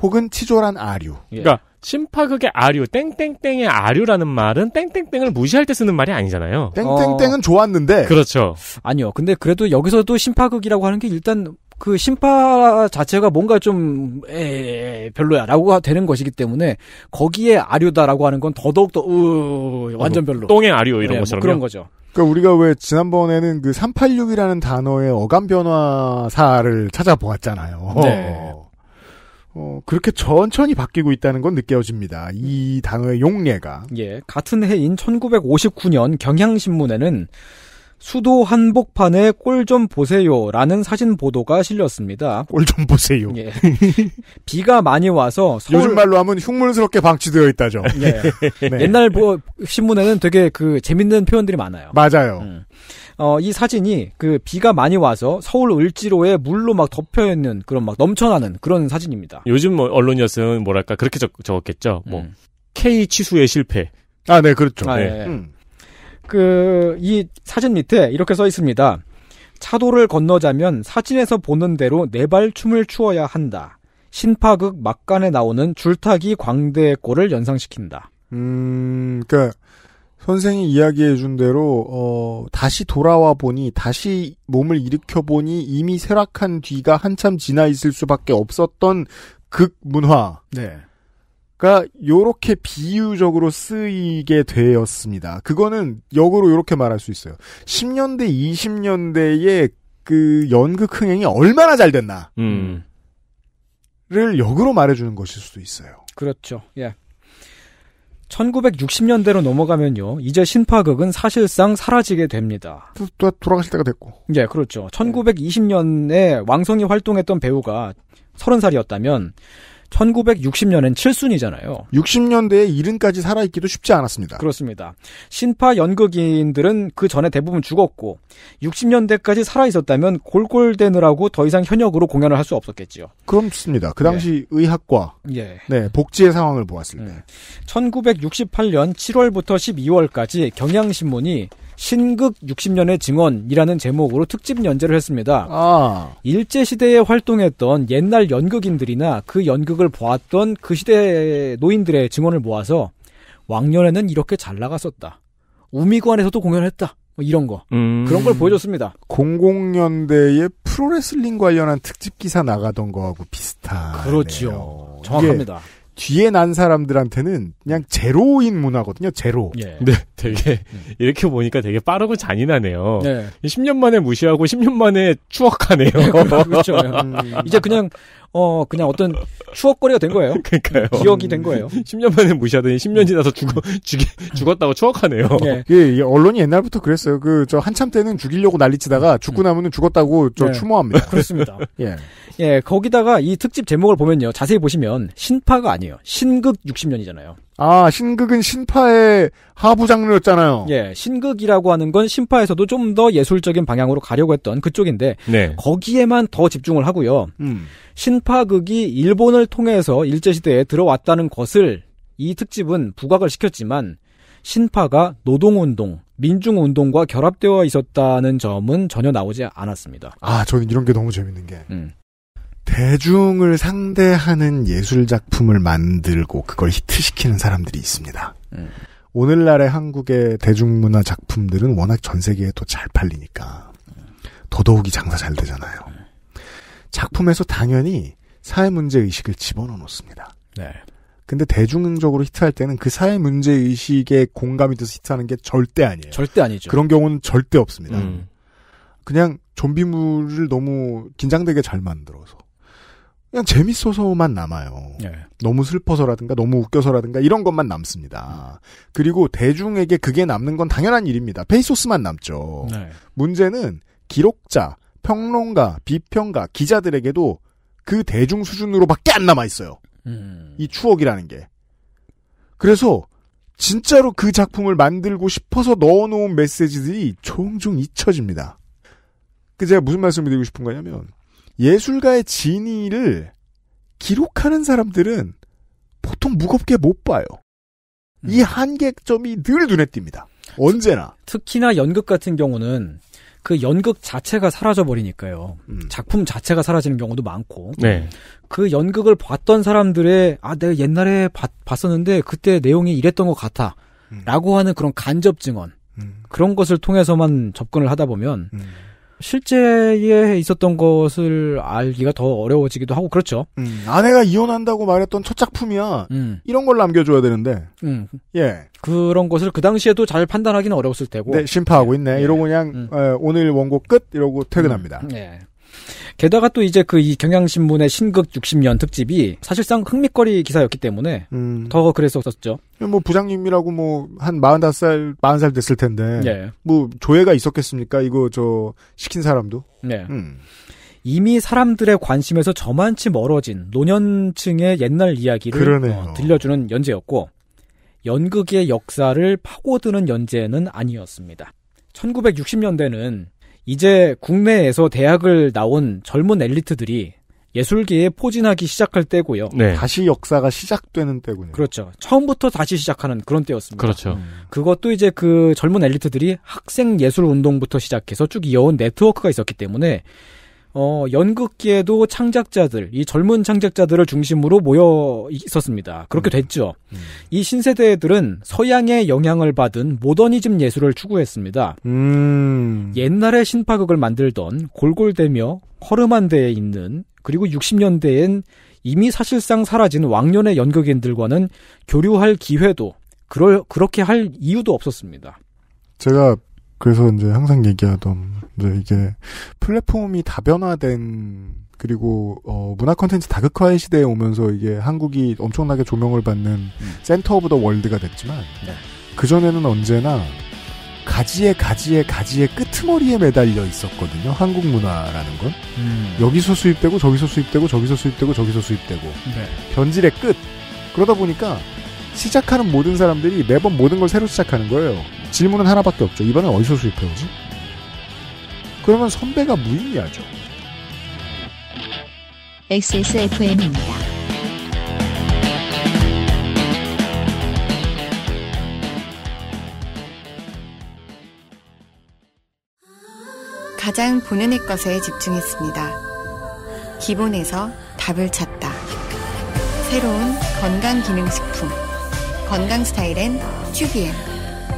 S2: 혹은 치졸한 아류. 예. 그러니까 심파극의 아류, 땡땡땡의 아류라는
S3: 말은 땡땡땡을 무시할 때 쓰는 말이 아니잖아요. 어. 땡땡땡은
S1: 어... 좋았는데. 그렇죠.
S2: 아니요.
S3: 근데 그래도 여기서도 심파극이라고 하는 게 일단 그 심파 자체가 뭔가 좀 에 별로야라고 되는 것이기 때문에 거기에 아류다라고 하는 건 더더욱 더 으, 완전 별로. 똥의 아류 이런 네, 것처럼 뭐 그런 거죠. 그러니까 우리가 왜 지난번에는 그 386이라는
S1: 단어의 어감 변화사를 찾아보았잖아요. 네.
S3: 어. 어, 그렇게 천천히 바뀌고 있다는 건 느껴집니다. 이 단어의 용례가. 예. 같은 해인 1959년 경향신문에는 수도 한복판에 꼴 좀 보세요라는 사진 보도가 실렸습니다. 꼴 좀 보세요. 예. 비가 많이 와서 서울... 요즘 말로 하면 흉물스럽게 방치되어 있다죠. 예. 네. 옛날 신문에는 되게 그 재밌는 표현들이 많아요. 맞아요. 음. 어, 이 사진이 그 비가 많이 와서 서울 을지로에 물로 막 덮여 있는 그런 막 넘쳐나는 그런 사진입니다.
S2: 요즘 뭐 언론이었으면 뭐랄까 그렇게 적, 적었겠죠. 뭐 음. K 치수의 실패. 아, 네, 그렇죠. 아, 네. 네.
S3: 음. 그이 사진 밑에 이렇게 써 있습니다. 차도를 건너자면 사진에서 보는 대로 네발 춤을 추어야 한다. 신파극 막간에 나오는 줄타기 광대의 꼴을 연상시킨다.
S1: 음, 그 선생이 이야기해준 대로 어, 다시 돌아와 보니 다시 몸을 일으켜 보니 이미 쇠락한 뒤가 한참 지나 있을 수밖에 없었던 극 문화가 네. 그러니까 요렇게 비유적으로 쓰이게 되었습니다. 그거는 역으로 요렇게 말할 수 있어요. 10년대, 20년대의 그 연극 흥행이 얼마나 잘 됐나. 음. 를
S3: 역으로 말해주는 것일 수도 있어요. 그렇죠. 예. 1960년대로 넘어가면요. 이제 신파극은 사실상 사라지게 됩니다. 돌아가실 때가 됐고. 예, 그렇죠. 1920년에 왕성이 활동했던 배우가 30살이었다면 1960년엔 7순이잖아요. 60년대에 이름까지 살아있기도 쉽지 않았습니다. 그렇습니다. 신파 연극인들은 그 전에 대부분 죽었고 60년대까지 살아있었다면 골골대느라고 더 이상 현역으로 공연을 할 수 없었겠지요. 그렇습니다. 그 당시 예. 의학과 예. 네, 복지의 상황을 보았을 예. 때 음. 1968년 7월부터 12월까지 경향신문이 신극 60년의 증언이라는 제목으로 특집 연재를 했습니다. 아. 일제시대에 활동했던 옛날 연극인들이나 그 연극을 보았던 그 시대 노인들의 증언을 모아서 왕년에는 이렇게 잘 나갔었다. 우미관에서도 공연했다. 뭐 이런 거. 음. 그런 걸 보여줬습니다.
S1: 00년대에 프로레슬링 관련한 특집 기사 나가던 거하고 비슷한. 그렇죠 정확합니다. 뒤에 난 사람들한테는 그냥 제로인 문화거든요. 제로.
S2: 예. 네, 되게 이렇게 보니까 되게 빠르고 잔인하네요. 네. 10년 만에 무시하고
S3: 10년 만에 추억하네요. 네, 그렇죠. 그렇죠. 음. 이제 그냥 어 그냥 어떤 추억거리가 된 거예요. 그니까요 기억이 된 거예요. 10년 만에 무시하더니 10년 음. 지나서 죽어 죽 죽었다고 추억하네요. 예.
S1: 예. 예 언론이 옛날부터 그랬어요. 그 저 한참 때는 죽이려고 난리치다가 음. 죽고 나면은 죽었다고 저 예. 추모합니다. 그렇습니다.
S3: 예. 예 거기다가 이 특집 제목을 보면요 자세히 보시면 신파가 아니에요. 신극 60년이잖아요. 아, 신극은 신파의 하부 장르였잖아요. 예, 신극이라고 하는 건 신파에서도 좀 더 예술적인 방향으로 가려고 했던 그쪽인데 네. 거기에만 더 집중을 하고요. 음. 신파극이 일본을 통해서 일제 시대에 들어왔다는 것을 이 특집은 부각을 시켰지만 신파가 노동운동, 민중운동과 결합되어 있었다는 점은 전혀 나오지 않았습니다.
S1: 아, 저는 이런 게 너무 재밌는
S3: 게 음. 대중을 상대하는
S1: 예술 작품을 만들고 그걸 히트시키는 사람들이 있습니다. 음. 오늘날의 한국의 대중문화 작품들은 워낙 전 세계에 또잘 팔리니까 더더욱이 장사 잘 되잖아요. 네. 작품에서 당연히 사회 문제 의식을 집어넣어 놓습니다. 네. 근데 대중적으로 히트할 때는 그 사회 문제 의식에 공감이 돼서 히트하는 게 절대 아니에요. 절대 아니죠. 그런 경우는 절대 없습니다. 음. 그냥 좀비물을 너무 긴장되게 잘 만들어서 그냥 재밌어서만 남아요. 네. 너무 슬퍼서라든가 너무 웃겨서라든가 이런 것만 남습니다. 음. 그리고 대중에게 그게 남는 건 당연한 일입니다. 페이소스만 남죠. 네. 문제는 기록자, 평론가, 비평가, 기자들에게도 그 대중 수준으로밖에 안 남아 있어요. 음. 이 추억이라는 게. 그래서 진짜로 그 작품을 만들고 싶어서 넣어놓은 메시지들이 종종 잊혀집니다. 그 제가 무슨 말씀을 드리고 싶은 거냐면 예술가의 진위를 기록하는
S3: 사람들은 보통 무겁게 못 봐요. 음. 이 한계점이 늘 눈에 띕니다. 언제나. 특히나 연극 같은 경우는 그 연극 자체가 사라져 버리니까요. 음. 작품 자체가 사라지는 경우도 많고. 네. 그 연극을 봤던 사람들의 아 내가 옛날에 봤, 었는데 그때 내용이 이랬던 것 같아. 음. 라고 하는 그런 간접 증언. 음. 그런 것을 통해서만 접근을 하다 보면 음. 실제에 있었던 것을 알기가 더 어려워지기도 하고 그렇죠. 음, 아내가
S1: 이혼한다고 말했던 첫 작품이야. 음. 이런 걸 남겨줘야 되는데.
S3: 음. 예. 그런 것을 그 당시에도 잘 판단하기는 어려웠을 테고. 네, 심파하고 있네. 예. 이러고 그냥 에, 음. 어, 오늘 원고 끝 이러고 퇴근합니다. 음. 예. 게다가 또 이제 그 이 경향신문의 신극 60년 특집이 사실상 흥미거리 기사였기 때문에 음. 더 그랬었었죠. 뭐 부장님이라고 뭐
S1: 한 45살, 40살 됐을 텐데 네. 뭐 조회가 있었겠습니까? 이거 저 시킨
S3: 사람도. 네. 음. 이미 사람들의 관심에서 저만치 멀어진 노년층의 옛날 이야기를 어, 들려주는 연재였고 연극의 역사를 파고드는 연재는 아니었습니다. 1960년대는 이제 국내에서 대학을 나온 젊은 엘리트들이 예술계에 포진하기 시작할 때고요. 네. 다시 역사가 시작되는 때군요. 그렇죠. 처음부터 다시 시작하는 그런 때였습니다. 그렇죠. 음. 그것도 이제 그 젊은 엘리트들이 학생 예술 운동부터 시작해서 쭉 이어온 네트워크가 있었기 때문에 어, 연극계도 창작자들, 이 젊은 창작자들을 중심으로 모여 있었습니다. 그렇게 음. 됐죠. 음. 이 신세대들은 서양의 영향을 받은 모더니즘 예술을 추구했습니다. 음. 옛날에 신파극을 만들던 골골대며 허름한데에 있는 그리고 60년대엔 이미 사실상 사라진 왕년의 연극인들과는 교류할 기회도 그럴, 그렇게 할 이유도 없었습니다.
S1: 제가 그래서 이제 항상 얘기하던 네, 이게 플랫폼이 다변화된 그리고 어, 문화 콘텐츠 다극화의 시대에 오면서 이게 한국이 엄청나게 조명을 받는 음. 센터 오브 더 월드가 됐지만 네. 그 전에는 언제나 가지에 가지에 가지에 끄트머리에 매달려 있었거든요. 한국 문화라는 건 음. 여기서 수입되고 저기서 수입되고 저기서 수입되고 저기서 수입되고 네. 변질의 끝. 그러다 보니까 시작하는 모든 사람들이 매번 모든 걸 새로 시작하는 거예요. 질문은 하나밖에 없죠. 이번엔 어디서 수입해오지? 그러면 선배가 무의미하죠. XSFM입니다.
S3: 가장 본연의 것에 집중했습니다. 기본에서 답을 찾다. 새로운 건강기능식품. 건강스타일엔 튜비엔.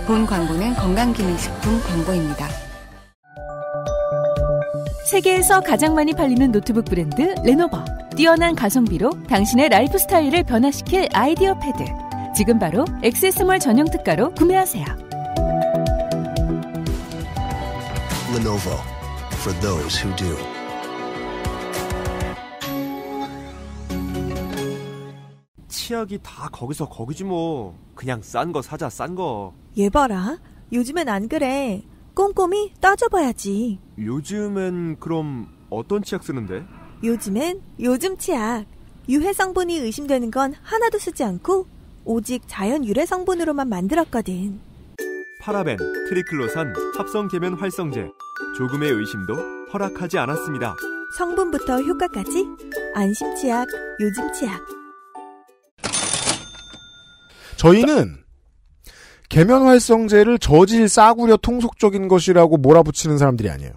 S3: 본 광고는 건강기능식품 광고입니다. 세계에서 가장 많이 팔리는 노트북 브랜드 레노버. 뛰어난 가성비로 당신의 라이프 스타일을 변화시킬 아이디어 패드. 지금 바로 액세스몰 전용 특가로 구매하세요.
S1: Lenovo for those who do.
S2: 치약이 다 거기서 거기지 뭐. 그냥 싼 거 사자 싼 거.
S3: 얘 봐라. 요즘엔 안 그래. 꼼꼼히 따져봐야지.
S2: 요즘엔
S1: 그럼 어떤 치약 쓰는데?
S3: 요즘엔 요즘 치약. 유해 성분이 의심되는 건 하나도 쓰지 않고 오직 자연 유래 성분으로만 만들었거든.
S1: 파라벤, 트리클로산, 합성 계면 활성제. 조금의 의심도 허락하지 않았습니다. 성분부터 효과까지 안심 치약, 요즘 치약. 저희는 계면활성제를 저질 싸구려 통속적인 것이라고 몰아붙이는 사람들이 아니에요.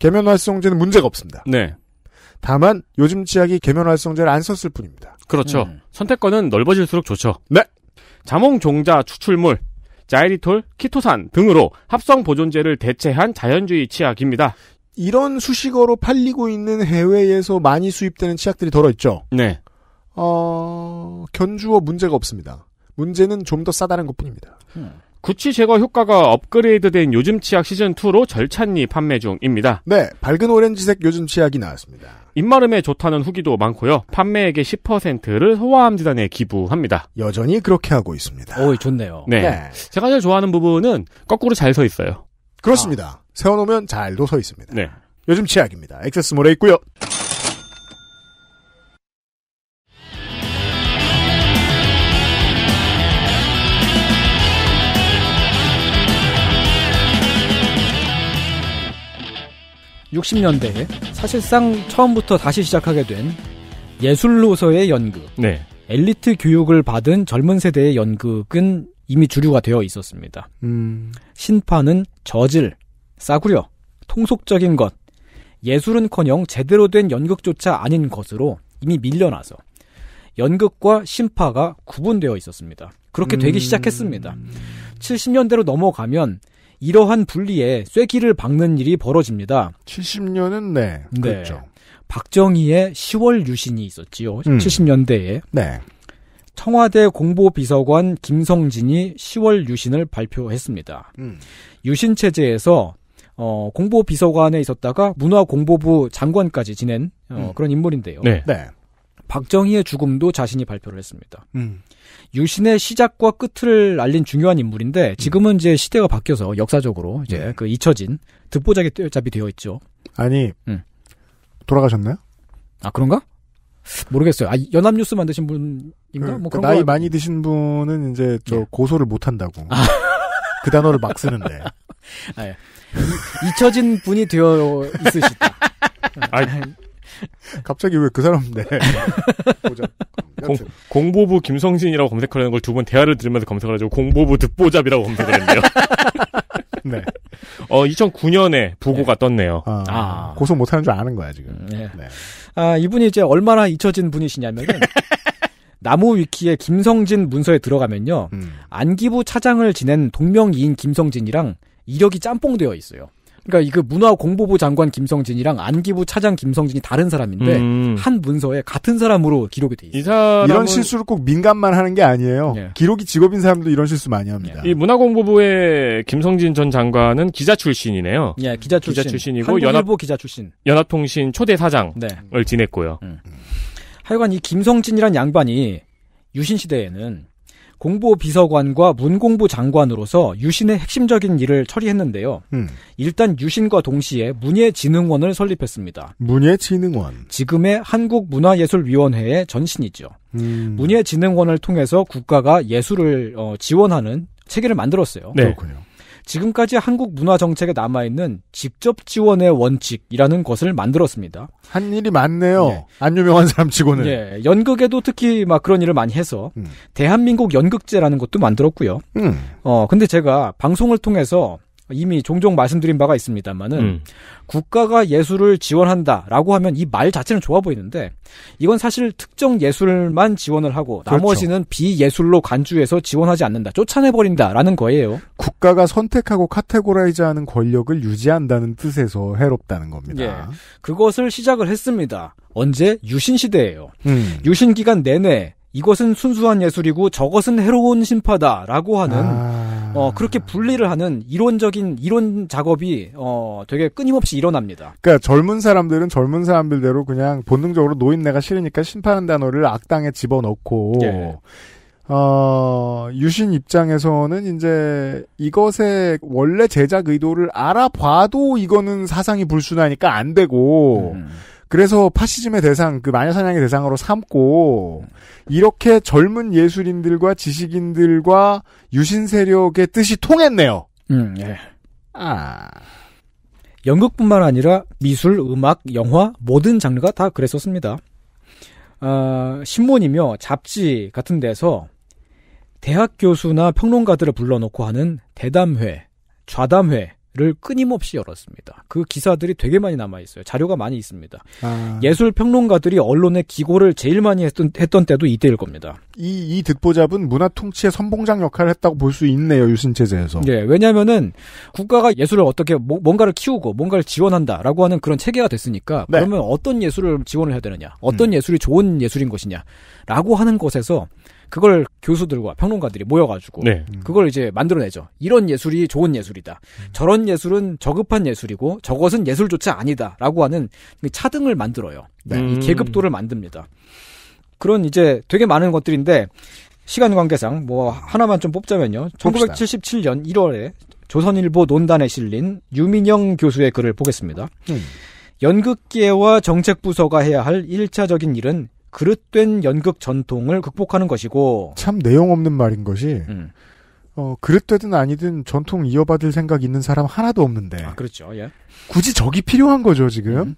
S1: 계면활성제는 문제가 없습니다. 네. 다만 요즘 치약이 계면활성제를 안 썼을 뿐입니다.
S2: 그렇죠. 음. 선택권은 넓어질수록 좋죠. 네. 자몽 종자 추출물, 자이리톨, 키토산 등으로 합성 보존제를 대체한 자연주의 치약입니다.
S1: 이런 수식어로 팔리고 있는 해외에서 많이 수입되는 치약들이 덜어 있죠. 네. 어, 견주어 문제가 없습니다. 문제는 좀 더 싸다는 것 뿐입니다. 음.
S2: 구취 제거 효과가 업그레이드된 요즘 치약 시즌2로 절찬리 판매 중입니다. 네, 밝은 오렌지색 요즘 치약이 나왔습니다. 입마름에 좋다는 후기도 많고요. 판매액의 10%를 소아암 재단에 기부합니다.
S1: 여전히 그렇게 하고 있습니다. 오, 좋네요. 네. 네.
S2: 제가 제일 좋아하는 부분은 거꾸로 잘 서 있어요.
S1: 그렇습니다. 아. 세워놓으면 잘도 서 있습니다. 네. 요즘 치약입니다. 액세스몰에 있고요.
S3: 60년대에 사실상 처음부터 다시 시작하게 된 예술로서의 연극, 네. 엘리트 교육을 받은 젊은 세대의 연극은 이미 주류가 되어 있었습니다. 음. 신파는 저질, 싸구려, 통속적인 것, 예술은커녕 제대로 된 연극조차 아닌 것으로 이미 밀려나서 연극과 신파가 구분되어 있었습니다. 그렇게 되기 음... 시작했습니다. 70년대로 넘어가면 이러한 분리에 쐐기를 박는 일이 벌어집니다. 70년은 네, 네. 그렇죠. 박정희의 10월 유신이 있었지요. 음. 70년대에. 네. 청와대 공보비서관 김성진이 10월 유신을 발표했습니다. 음. 유신 체제에서 어, 공보비서관에 있었다가 문화공보부 장관까지 지낸 어, 음. 그런 인물인데요. 네. 네. 박정희의 죽음도 자신이 발표를 했습니다. 음. 유신의 시작과 끝을 알린 중요한 인물인데 음. 지금은 이제 시대가 바뀌어서 역사적으로 이제 음. 그 잊혀진 듣보잡이 떼이 되어 있죠. 아니 음. 돌아가셨나요? 아 그런가? 모르겠어요. 아 연합뉴스 만드신 분인가? 그, 뭐 그 그런 나이 거...
S1: 많이 드신 분은 이제 저 예. 고소를 못 한다고. 아. 그 단어를 막 쓰는데.
S3: 아, 예. 잊혀진 분이 되어
S2: 있으시다. 아, 갑자기 왜 그 사람인데? 네. 공, 보부 김성진이라고 검색하려는 걸 두 번 대화를 들으면서 검색을 해가지고 공보부 듣보잡이라고 검색을 했네요. 네. 어, 2009년에 부고가 네. 떴네요. 아,
S3: 아. 고소 못하는 줄 아는 거야, 지금. 네. 네. 아, 이분이 이제 얼마나 잊혀진 분이시냐면은, 나무 위키의 김성진 문서에 들어가면요. 음. 안기부 차장을 지낸 동명이인 김성진이랑 이력이 짬뽕되어 있어요. 그러니까 이거 문화공보부 장관 김성진이랑 안기부 차장 김성진이 다른 사람인데 음. 한 문서에 같은 사람으로 기록이 돼 있어요. 사람은... 이런 실수를
S1: 꼭 민간만 하는 게 아니에요. 예. 기록이 직업인 사람도 이런 실수 많이 합니다.
S3: 예. 이
S2: 문화공보부의 김성진 전 장관은 기자 출신이네요. 예, 기자 출신. 기자 출신이고 연합 기자 출신.
S3: 연합통신 초대 사장을 네.
S2: 지냈고요. 음.
S3: 하여간 이 김성진이란 양반이 유신 시대에는 공보비서관과 문공부 장관으로서 유신의 핵심적인 일을 처리했는데요. 음. 일단 유신과 동시에 문예진흥원을 설립했습니다. 문예진흥원. 지금의 한국문화예술위원회의 전신이죠. 음. 문예진흥원을 통해서 국가가 예술을 어, 지원하는 체계를 만들었어요. 네. 그렇군요. 지금까지 한국 문화 정책에 남아있는 직접 지원의 원칙이라는 것을 만들었습니다. 한 일이 많네요. 예. 안 유명한 사람 치고는. 예. 연극에도 특히 막 그런 일을 많이 해서 음. 대한민국 연극제라는 것도 만들었고요. 음. 어, 근데 제가 방송을 통해서 이미 종종 말씀드린 바가 있습니다만은 음. 국가가 예술을 지원한다라고 하면 이 말 자체는 좋아 보이는데 이건 사실 특정 예술만 지원을 하고 그렇죠. 나머지는 비예술로 간주해서 지원하지 않는다 쫓아내버린다라는 거예요.
S1: 국가가 선택하고 카테고라이즈하는 권력을 유지한다는 뜻에서 해롭다는
S3: 겁니다. 예. 그것을 시작을 했습니다. 언제 유신 시대예요. 음. 유신 기간 내내 이것은 순수한 예술이고 저것은 해로운 심파다라고 하는 아... 어 그렇게 분리를 하는 이론적인 이론 작업이 어 되게 끊임없이 일어납니다.
S1: 그러니까 젊은 사람들은 젊은 사람들대로 그냥 본능적으로 노인네가 싫으니까 심판한 단어를 악당에 집어넣고 예. 어, 유신 입장에서는 이제 이것의 원래 제작 의도를 알아봐도 이거는 사상이 불순하니까 안 되고 음. 그래서 파시즘의 대상, 그 마녀사냥의 대상으로 삼고 이렇게 젊은 예술인들과 지식인들과 유신 세력의
S3: 뜻이 통했네요. 음, 예. 아. 연극뿐만 아니라 미술, 음악, 영화 모든 장르가 다 그랬었습니다. 어, 신문이며 잡지 같은 데서 대학 교수나 평론가들을 불러놓고 하는 대담회, 좌담회, 를 끊임없이 열었습니다. 그 기사들이 되게 많이 남아 있어요. 자료가 많이 있습니다. 아... 예술 평론가들이 언론에 기고를 제일 많이 했던, 했던 때도 이때일 겁니다. 이, 이 득보잡은 문화 통치의 선봉장 역할을 했다고 볼 수 있네요. 유신 체제에서. 예, 왜냐하면은 국가가 예술을 어떻게 뭐, 뭔가를 키우고 뭔가를 지원한다라고 하는 그런 체계가 됐으니까 네. 그러면 어떤 예술을 지원을 해야 되느냐, 어떤 음. 예술이 좋은 예술인 것이냐라고 하는 것에서 그걸 교수들과 평론가들이 모여가지고 네. 그걸 이제 만들어내죠. 이런 예술이 좋은 예술이다. 음. 저런 예술은 저급한 예술이고 저것은 예술조차 아니다라고 하는 차등을 만들어요. 네. 음. 이 계급도를 만듭니다. 그런 이제 되게 많은 것들인데 시간 관계상 뭐 하나만 좀 뽑자면요. 봅시다. 1977년 1월에 조선일보 논단에 실린 유민영 교수의 글을 보겠습니다. 음. 연극계와 정책부서가 해야 할 1차적인 일은 그릇된 연극 전통을 극복하는 것이고 참 내용 없는 말인 것이 음. 어, 그릇되든
S1: 아니든 전통 이어받을 생각 있는 사람 하나도 없는데. 아, 그렇죠. 예. 굳이 적이 필요한 거죠,
S3: 지금. 음.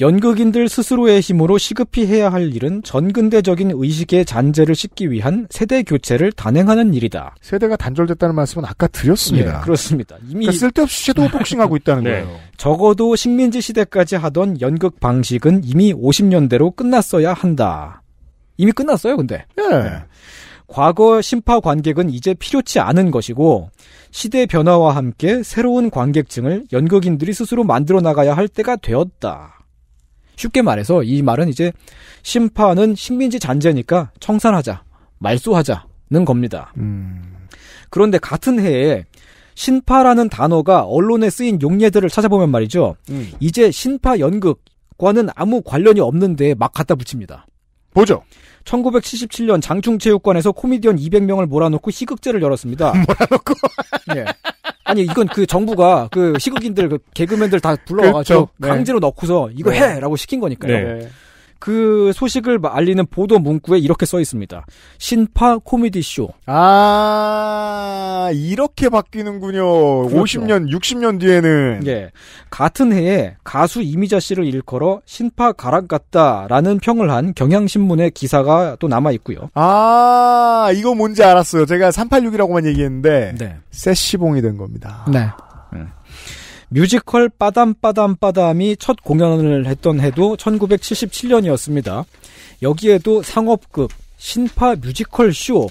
S3: 연극인들 스스로의 힘으로 시급히 해야 할 일은 전근대적인 의식의 잔재를 씻기 위한 세대 교체를 단행하는 일이다. 세대가 단절됐다는 말씀은 아까 드렸습니다. 예, 그렇습니다. 이미 그러니까 쓸데없이 섀도우 복싱하고 있다는 네. 거예요. 적어도 식민지 시대까지 하던 연극 방식은 이미 50년대로 끝났어야 한다. 이미 끝났어요, 근데. 예. 네. 과거 심파 관객은 이제 필요치 않은 것이고 시대 변화와 함께 새로운 관객층을 연극인들이 스스로 만들어 나가야 할 때가 되었다. 쉽게 말해서 이 말은 이제 심판은 식민지 잔재니까 청산하자, 말소하자는 겁니다. 음. 그런데 같은 해에 신파라는 단어가 언론에 쓰인 용례들을 찾아보면 말이죠. 음. 이제 신파 연극과는 아무 관련이 없는데 막 갖다 붙입니다. 보죠. 1977년 장충체육관에서 코미디언 200명을 몰아놓고 희극제를 열었습니다. 몰아놓고? 예. 아니 이건 그 정부가 그 시국인들 그 개그맨들 다 불러와가지고 그렇죠. 네. 강제로 넣고서 이거 네. 해라고 시킨 거니까요. 네. 그 소식을 알리는 보도 문구에 이렇게 써 있습니다. 신파 코미디 쇼. 아 이렇게 바뀌는군요. 그렇죠. 50년, 60년 뒤에는 예 같은 해에 가수 이미자 씨를 일컬어 신파 가락 같다라는 평을 한 경향신문의 기사가 또 남아 있고요. 아 이거 뭔지 알았어요. 제가 386이라고만 얘기했는데 네.
S1: 세시봉이 된 겁니다.
S3: 네. 음. 뮤지컬 빠담빠담빠담이 첫 공연을 했던 해도 1977년이었습니다. 여기에도 상업급 신파 뮤지컬 쇼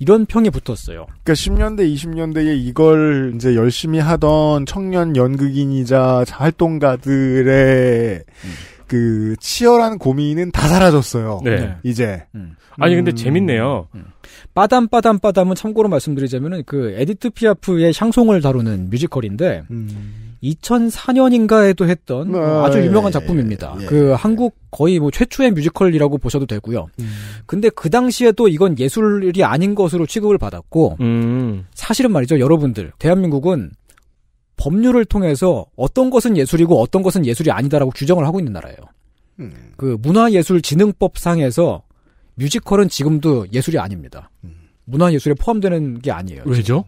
S3: 이런 평이 붙었어요. 그러니까 10년대 20년대에
S1: 이걸 이제 열심히 하던 청년 연극인이자 활동가들의 음. 그 치열한 고민은 다 사라졌어요. 네. 이제.
S3: 음. 아니 근데 재밌네요. 음. 음. 빠담빠담빠담은 참고로 말씀드리자면은 그 에디트 피아프의 향송을 다루는 뮤지컬인데 음. 2004년인가에도 했던 네, 아주 유명한 작품입니다. 예, 예, 그 한국 거의 뭐 최초의 뮤지컬이라고 보셔도 되고요. 음. 근데 그 당시에 도 이건 예술이 아닌 것으로 취급을 받았고 음. 사실은 말이죠, 여러분들 대한민국은 법률을 통해서 어떤 것은 예술이고 어떤 것은 예술이 아니다라고 규정을 하고 있는 나라예요. 음. 그 문화예술진흥법상에서 뮤지컬은 지금도 예술이 아닙니다. 음. 문화예술에 포함되는 게 아니에요. 왜죠?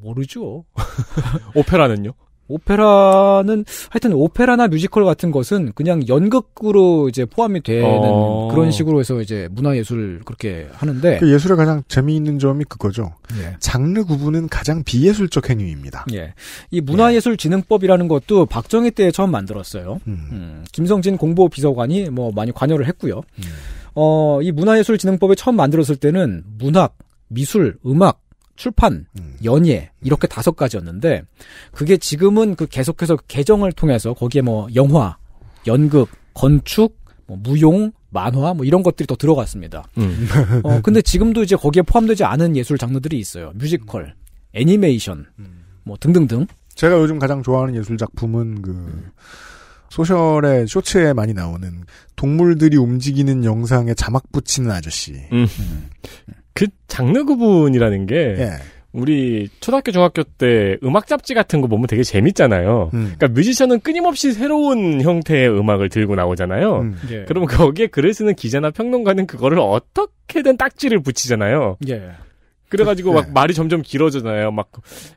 S3: 모르죠. 오페라는요? 오페라는 하여튼 오페라나 뮤지컬 같은 것은 그냥 연극으로 이제 포함이 되는 어... 그런 식으로 해서 이제 문화예술을 그렇게 하는데 그
S1: 예술의 가장 재미있는 점이 그거죠. 예. 장르 구분은 가장 비예술적 행위입니다.
S3: 예. 이 문화예술진흥법이라는 것도 박정희 때 처음 만들었어요. 음. 음. 김성진 공보비서관이 뭐 많이 관여를 했고요. 음. 어, 이 문화예술진흥법에 처음 만들었을 때는 문학, 미술, 음악 출판, 음. 연예 이렇게 다섯 가지였는데 그게 지금은 그 계속해서 개정을 통해서 거기에 뭐 영화, 연극, 건축, 뭐 무용, 만화 뭐 이런 것들이 더 들어갔습니다. 음. 어 근데 지금도 이제 거기에 포함되지 않은 예술 장르들이 있어요. 뮤지컬, 애니메이션, 음.
S1: 뭐 등등등. 제가 요즘 가장 좋아하는 예술 작품은 그 소셜의 쇼츠에 많이 나오는 동물들이 움직이는 영상에 자막 붙이는 아저씨.
S2: 음. 음. 그 장르 구분이라는 게 예. 우리 초등학교 중학교 때 음악 잡지 같은 거 보면 되게 재밌잖아요. 음. 그러니까 뮤지션은 끊임없이 새로운 형태의 음악을 들고 나오잖아요. 음. 예. 그러면 거기에 글을 쓰는 기자나 평론가는 그거를 어떻게든 딱지를 붙이잖아요. 예. 그래가지고 네. 막 말이 점점 길어지잖아요. 막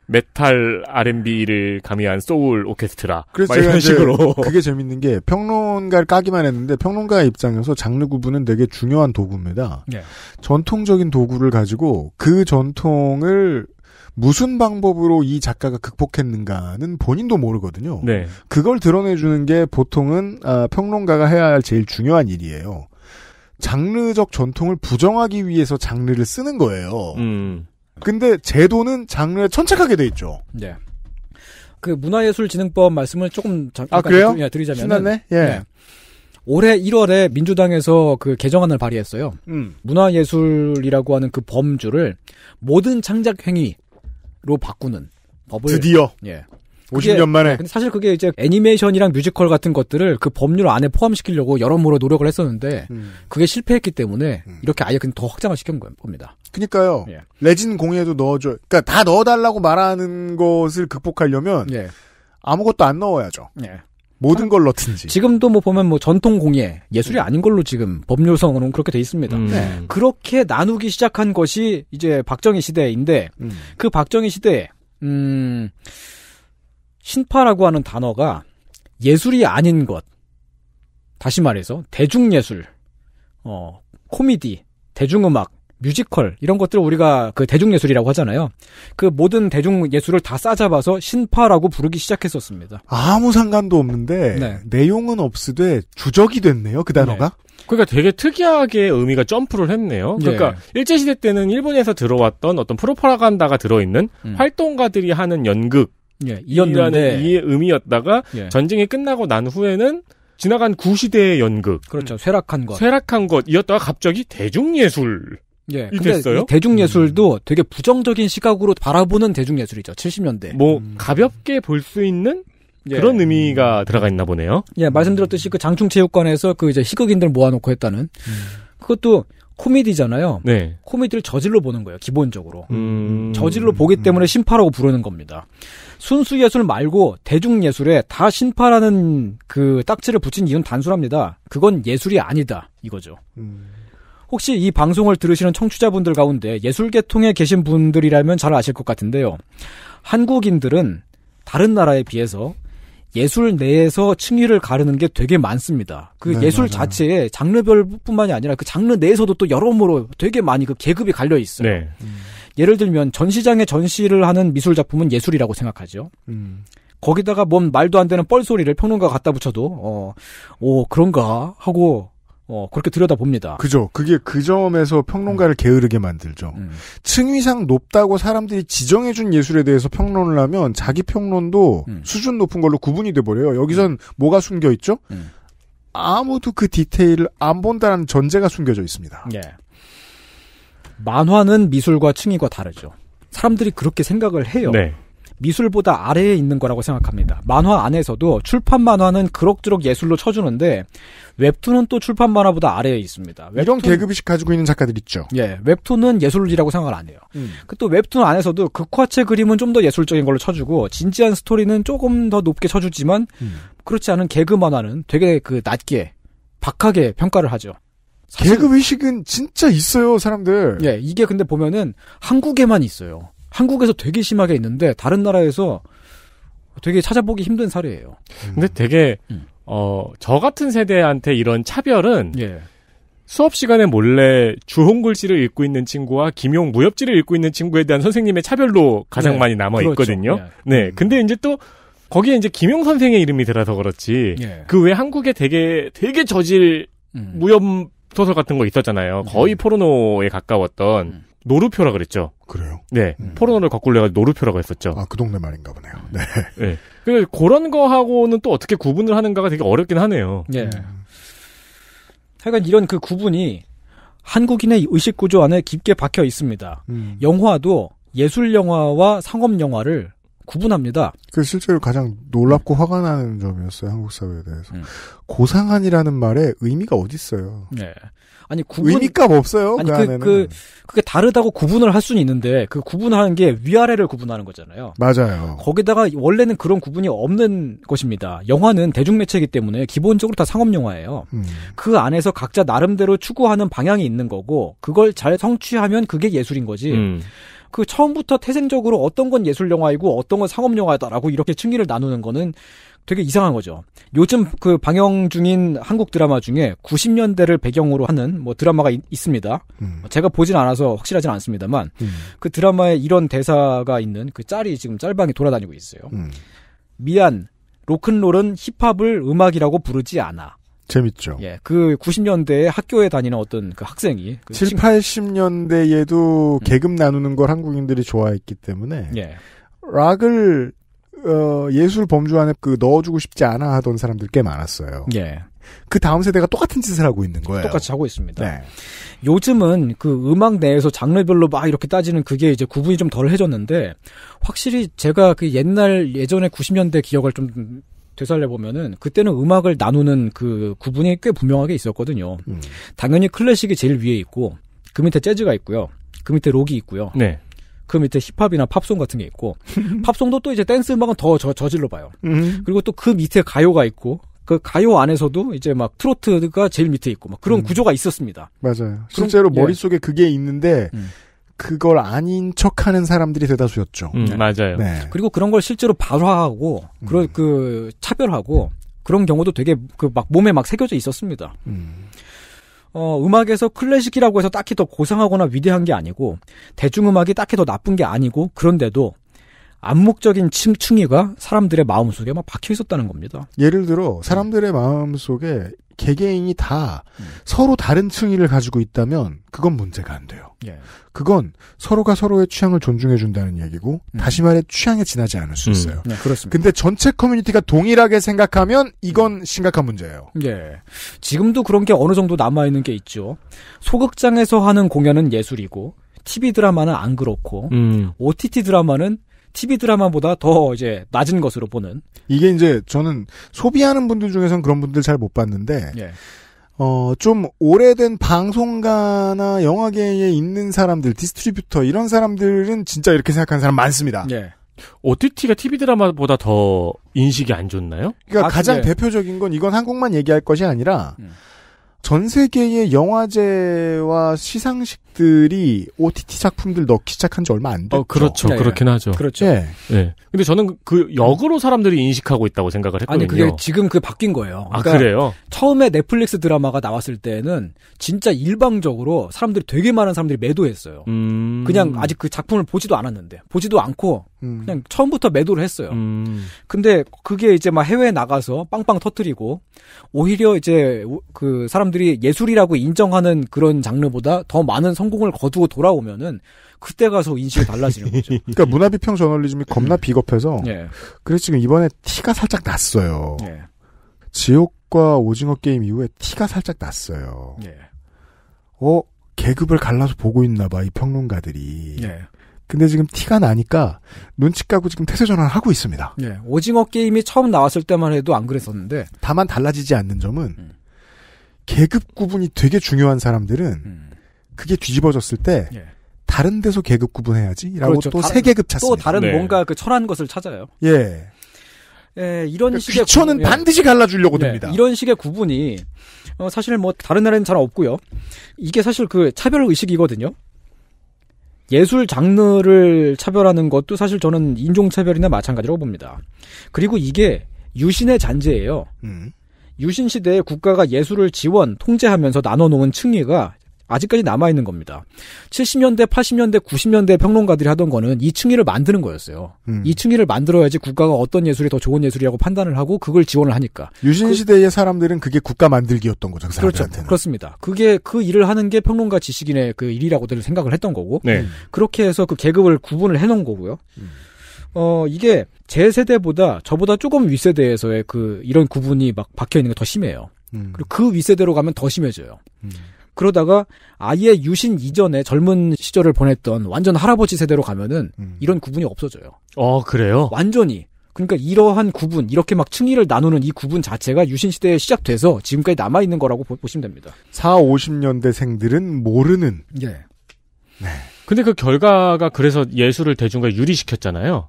S2: 메탈 R&B를 가미한 소울 오케스트라. 그래서 이런 식으로. 그게
S1: 재밌는 게 평론가를 까기만 했는데 평론가의 입장에서 장르 구분은 되게 중요한 도구입니다. 네. 전통적인 도구를 가지고 그 전통을 무슨 방법으로 이 작가가 극복했는가는 본인도 모르거든요. 네. 그걸 드러내주는 게 보통은 아, 평론가가 해야 할 제일 중요한 일이에요. 장르적 전통을 부정하기 위해서 장르를 쓰는 거예요. 음. 근데 제도는 장르에 천착하게 돼
S3: 있죠. 네. 그 문화예술진흥법 말씀을 조금 잠깐 아, 그래요? 예, 드리자면 신났네. 예. 네. 올해 1월에 민주당에서 그 개정안을 발의했어요. 음. 문화예술이라고 하는 그 범주를 모든 창작 행위로 바꾸는 법을 드디어 예. 그게, 50년 만에. 근데 사실 그게 이제 애니메이션이랑 뮤지컬 같은 것들을 그 법률 안에 포함시키려고 여러모로 노력을 했었는데 음. 그게 실패했기 때문에 음. 이렇게 아예 그냥 더 확장을 시킨 겁니다.
S1: 그니까요. 러 예.
S3: 레진 공예도 넣어줘. 그러니까 다 넣어달라고 말하는 것을 극복하려면 예. 아무것도 안 넣어야죠. 예. 모든 걸 넣든지. 지금도 뭐 보면 뭐 전통 공예, 예술이 아닌 걸로 지금 법률성으로는 그렇게 돼 있습니다. 음. 네. 그렇게 나누기 시작한 것이 이제 박정희 시대인데, 음. 그 박정희 시대에, 음, 신파라고 하는 단어가 예술이 아닌 것, 다시 말해서 대중예술, 어, 코미디, 대중음악, 뮤지컬 이런 것들을 우리가 그 대중예술이라고 하잖아요. 그 모든 대중예술을 다 싸잡아서 신파라고 부르기 시작했었습니다.
S1: 아무 상관도 없는데 네. 내용은 없으되 주적이 됐네요. 그 단어가. 네.
S2: 그러니까 되게 특이하게 의미가 점프를 했네요. 예. 그러니까 예. 일제 시대 때는 일본에서 들어왔던 어떤 프로파간다가 들어있는 음. 활동가들이 하는 연극
S3: 예, 이었는데
S2: 이의 의미였다가 예. 전쟁이 끝나고 난 후에는 지나간 구시대의 연극
S3: 그렇죠 쇠락한
S2: 것 쇠락한 것이었다가 갑자기 대중예술
S3: 예, 근데 됐어요? 이 대중예술도 음. 되게 부정적인 시각으로 바라보는 대중예술이죠. 70년대. 뭐 음. 가볍게 볼 수 있는 예. 그런
S2: 의미가 들어가 있나 보네요.
S3: 예, 말씀드렸듯이 그 장충체육관에서 그 이제 희극인들 모아놓고 했다는 음. 그것도 코미디잖아요. 네. 코미디를 저질로 보는 거예요, 기본적으로.
S2: 음... 저질로
S3: 보기 때문에 신파라고 부르는 겁니다. 순수 예술 말고 대중 예술에 다 신파라는 그 딱지를 붙인 이유는 단순합니다. 그건 예술이 아니다 이거죠. 음. 혹시 이 방송을 들으시는 청취자분들 가운데 예술 계통에 계신 분들이라면 잘 아실 것 같은데요. 한국인들은 다른 나라에 비해서 예술 내에서 층위를 가르는 게 되게 많습니다. 그 네, 예술 맞아요. 네, 네. 자체에 장르별뿐만이 아니라 그 장르 내에서도 또 여러모로 되게 많이 그 계급이 갈려 있어요. 네. 음. 예를 들면 전시장에 전시를 하는 미술 작품은 예술이라고 생각하죠. 음. 거기다가 뭔 말도 안 되는 뻘소리를 평론가 갖다 붙여도 어, 오 그런가 하고 어, 그렇게 들여다봅니다. 그죠. 그게 그 점에서
S1: 평론가를 음. 게으르게 만들죠. 음. 층위상 높다고 사람들이 지정해준 예술에 대해서 평론을 하면 자기 평론도 음. 수준 높은 걸로 구분이 돼버려요. 여기선 음. 뭐가 숨겨있죠? 음. 아무도 그 디테일을 안 본다는 전제가 숨겨져 있습니다.
S3: 예. 만화는 미술과 층위가 다르죠. 사람들이 그렇게 생각을 해요. 네. 미술보다 아래에 있는 거라고 생각합니다. 만화 안에서도 출판 만화는 그럭저럭 예술로 쳐주는데 웹툰은 또 출판 만화보다 아래에 있습니다. 웹툰, 이런 계급이식 가지고 있는 작가들 있죠. 예, 웹툰은 예술이라고 생각을 안 해요. 음. 그 또 웹툰 안에서도 극화체 그림은 좀 더 예술적인 걸로 쳐주고 진지한 스토리는 조금 더 높게 쳐주지만 음. 그렇지 않은 개그 만화는 되게 그 낮게 박하게 평가를 하죠. 계급 의식은 진짜 있어요, 사람들. 예, 이게 근데 보면은 한국에만 있어요. 한국에서 되게 심하게 있는데 다른 나라에서 되게 찾아보기 힘든 사례예요.
S2: 근데 되게 음. 어저 같은 세대한테 이런 차별은 예. 수업 시간에 몰래 주홍 글씨를 읽고 있는 친구와 김용 무협지를 읽고 있는 친구에 대한 선생님의 차별로 가장 네. 많이 남아 그렇죠. 있거든요. 그 네. 음. 근데 이제 또 거기에 이제 김용 선생의 이름이 들어서 그렇지. 예. 그외 한국에 되게 되게 저질 음. 무협 소설 같은 거 있었잖아요. 네. 거의 포르노에 가까웠던 음. 노루표라 그랬죠. 그래요? 네. 음. 포르노를 가꾸려고 노르표라고 했었죠. 아,
S1: 그 동네 말인가 보네요.
S2: 네. 네. 그래서 그런 거하고는 또 어떻게 구분을 하는가가 되게 어렵긴
S3: 하네요. 예. 네. 하여간 이런 그 구분이 한국인의 의식구조 안에 깊게 박혀 있습니다. 음. 영화도 예술영화와 상업영화를 구분합니다.
S1: 그 실제로 가장 놀랍고 화가 나는 점이었어요 한국 사회에 대해서 음. 고상한이라는 말에 의미가 어디 있어요?
S3: 네. 아니 구분 의미값 없어요. 그 아니 그, 그, 그 그게 다르다고 구분을 할 수는 있는데 그 구분하는 게 위아래를 구분하는 거잖아요. 맞아요. 거기다가 원래는 그런 구분이 없는 것입니다. 영화는 대중매체이기 때문에 기본적으로 다 상업 영화예요. 음. 그 안에서 각자 나름대로 추구하는 방향이 있는 거고 그걸 잘 성취하면 그게 예술인 거지. 음. 그 처음부터 태생적으로 어떤 건 예술 영화이고 어떤 건 상업 영화다라고 이렇게 층위를 나누는 거는 되게 이상한 거죠. 요즘 그 방영 중인 한국 드라마 중에 90년대를 배경으로 하는 뭐 드라마가 있, 습니다 음. 제가 보진 않아서 확실하진 않습니다만 음. 그 드라마에 이런 대사가 있는 그 짤이 지금 짤방에 돌아다니고 있어요. 음. 미안, 로큰롤은 힙합을 음악이라고 부르지 않아. 재밌죠. 예, 그 90년대에 학교에 다니는 어떤 그 학생이 그 7,
S1: 80년대에도 음. 계급 나누는 걸 한국인들이 좋아했기 때문에 예. 락을 어, 예술 범주 안에 그 넣어주고 싶지 않아 하던 사람들 꽤 많았어요.
S3: 예. 그 다음 세대가 똑같은 짓을 하고 있는 거예요. 똑같이 하고 있습니다. 네. 요즘은 그 음악 내에서 장르별로 막 이렇게 따지는 그게 이제 구분이 좀 덜 해졌는데 확실히 제가 그 옛날 예전에 90년대 기억을 좀 되살려 보면은 그때는 음악을 나누는 그 구분이 꽤 분명하게 있었거든요. 음. 당연히 클래식이 제일 위에 있고 그 밑에 재즈가 있고요. 그 밑에 록이 있고요. 네. 그 밑에 힙합이나 팝송 같은 게 있고 팝송도 또 이제 댄스 음악은 더 저, 저질러 봐요. 음. 그리고 또 그 밑에 가요가 있고 그 가요 안에서도 이제 막 트로트가 제일 밑에 있고 막 그런 음. 구조가 있었습니다.
S1: 맞아요. 실제로 예. 머릿속에 예. 그게 있는데 음. 그걸 아닌 척하는 사람들이 대다수였죠. 음, 네.
S2: 맞아요. 네.
S3: 그리고 그런 걸 실제로 발화하고 그런 음. 그 차별하고 그런 경우도 되게 그 막 몸에 막 새겨져 있었습니다. 음. 어, 음악에서 클래식이라고 해서 딱히 더 고상하거나 위대한 게 아니고 대중음악이 딱히 더 나쁜 게 아니고 그런데도 암묵적인 층이가 사람들의 마음속에 막 박혀 있었다는 겁니다.
S1: 예를 들어 사람들의 음. 마음속에 개개인이 다 음. 서로 다른 층위를 가지고 있다면 그건 문제가 안 돼요. 예. 그건 서로가 서로의 취향을 존중해 준다는 얘기고 음. 다시 말해 취향에
S3: 지나지 않을 수 음. 있어요. 네, 그렇습니다. 근데 전체 커뮤니티가 동일하게 생각하면 이건 음. 심각한 문제예요. 예. 지금도 그런 게 어느 정도 남아 있는 게 있죠. 소극장에서 하는 공연은 예술이고 TV 드라마는 안 그렇고 OTT 드라마는 TV 드라마보다 더 이제 낮은 것으로 보는. 이게 이제 저는 소비하는 분들 중에선 그런 분들
S1: 잘 못 봤는데, 예. 어, 좀 오래된 방송가나 영화계에 있는 사람들, 디스트리뷰터, 이런 사람들은 진짜 이렇게 생각하는 사람 많습니다. 예.
S2: OTT가 TV 드라마보다 더 인식이 안 좋나요? 그러니까 아, 가장 근
S1: 대표적인 건 이건 한국만 얘기할 것이 아니라, 음. 전 세계의 영화제와 시상식들이 OTT 작품들 넣기 시작한 지 얼마 안 됐죠. 어, 그렇죠. 네. 네. 그렇긴 하죠. 그렇죠. 예. 네.
S2: 네. 근데 저는 그 역으로 사람들이 인식하고 있다고 생각을 했거든요. 아니, 그게
S3: 지금 그게 바뀐 거예요. 아, 그러니까 아, 그래요? 처음에 넷플릭스 드라마가 나왔을 때는 진짜 일방적으로 사람들이 되게 많은 사람들이 매도했어요. 음... 그냥 아직 그 작품을 보지도 않았는데. 보지도 않고 음. 그냥 처음부터 매도를 했어요. 음. 근데 그게 이제 막 해외에 나가서 빵빵 터트리고 오히려 이제 그 사람들이 예술이라고 인정하는 그런 장르보다 더 많은 성공을 거두고 돌아오면은 그때 가서 인식이 달라지는 거죠. 그러니까 문화비평 저널리즘이 겁나 음.
S1: 비겁해서 네. 그래서 지금 이번에 티가 살짝 났어요. 네. 지옥과 오징어 게임 이후에 티가 살짝 났어요. 네. 어 계급을 갈라서 보고 있나 봐이 평론가들이. 네. 근데 지금 티가 나니까 눈치 까고 지금 태세 전환하고 있습니다.
S3: 예, 오징어 게임이 처음 나왔을 때만 해도 안 그랬었는데.
S1: 다만 달라지지 않는 점은 음. 계급 구분이 되게 중요한 사람들은 음. 그게 뒤집어졌을 때 예. 다른 데서 계급 구분해야지라고 그렇죠. 또세 계급 찾습니다. 또 다른 네. 뭔가
S3: 그 철한 것을 찾아요. 예. 예, 이런 그러니까 식의 귀천은 구... 예. 반드시 갈라주려고 네, 됩니다. 이런 식의 구분이 어, 사실 뭐 다른 나라는 에잘 없고요. 이게 사실 그 차별 의식이거든요. 예술 장르를 차별하는 것도 사실 저는 인종차별이나 마찬가지라고 봅니다. 그리고 이게 유신의 잔재예요. 음. 유신 시대에 국가가 예술을 지원, 통제하면서 나눠놓은 층위가 아직까지 남아있는 겁니다. 70년대, 80년대, 90년대 평론가들이 하던 거는 이 층위를 만드는 거였어요. 음. 이 층위를 만들어야지 국가가 어떤 예술이 더 좋은 예술이라고 판단을 하고 그걸 지원을 하니까. 유신시대의 그, 사람들은 그게 국가 만들기였던 거죠. 그 그렇죠. 그렇습니다. 그게 그 일을 하는 게 평론가 지식인의 그 일이라고들 생각을 했던 거고. 네. 음. 그렇게 해서 그 계급을 구분을 해놓은 거고요. 음. 어, 이게 제 세대보다 저보다 조금 위세대에서의그 이런 구분이 막 박혀있는 게 더 심해요. 음. 그리고 그위세대로 가면 더 심해져요. 음. 그러다가 아예 유신 이전에 젊은 시절을 보냈던 완전 할아버지 세대로 가면은 음. 이런 구분이 없어져요. 어, 그래요? 완전히. 그러니까 이러한 구분, 이렇게 막 층위를 나누는 이 구분 자체가 유신 시대에 시작돼서 지금까지 남아 있는 거라고 보, 시면 됩니다.
S1: 4, 50년대 생들은 모르는
S3: 예. 네.
S2: 근데 그 결과가 그래서 예술을 대중과 유리시켰잖아요.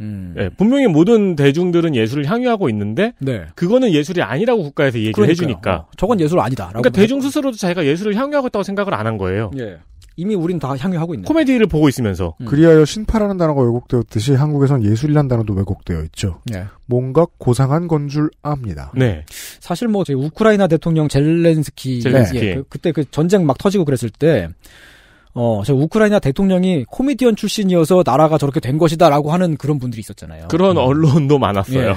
S2: 음. 네, 분명히 모든 대중들은 예술을 향유하고 있는데 네. 그거는 예술이 아니라고 국가에서 얘기를 해주니까 어,
S3: 저건 예술 아니다.
S2: 그러니까 대중 스스로도 자기가 예술을 향유하고 있다고 생각을 안 한 거예요.
S3: 예. 이미 우린 다 향유하고 있는 코미디를 보고 있으면서 음. 그리하여
S1: 신파라는 단어가 왜곡되었듯이 한국에선 예술이란 단어도 왜곡되어 있죠. 예. 뭔가 고상한 건 줄 압니다. 네.
S3: 사실 뭐 우크라이나 대통령 젤렌스키, 젤렌스키. 예, 그, 그때 그 전쟁 막 터지고 그랬을 때. 어, 저 우크라이나 대통령이 코미디언 출신이어서 나라가 저렇게 된 것이다라고 하는 그런 분들이 있었잖아요. 그런 음. 언론도 많았어요. 예.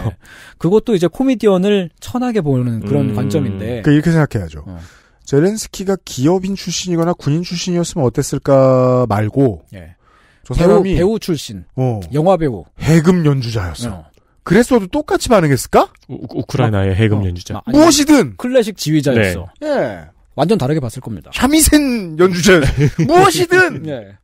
S3: 그것도 이제 코미디언을 천하게 보는 그런
S2: 음.
S1: 관점인데. 음. 그 이렇게 생각해야죠. 어. 젤렌스키가 기업인 출신이거나 군인 출신이었으면 어땠을까 말고
S3: 예. 저 배우, 배우 출신, 어. 영화 배우,
S1: 해금 연주자였어. 어. 그랬어도 똑같이 반응했을까? 우, 크라이나의
S2: 어. 해금 연주자. 어. 아,
S1: 무엇이든
S3: 클래식 지휘자였어. 네. 예. 완전 다르게 봤을 겁니다.
S1: 샤미센
S3: 연주자 네. 무엇이든 네.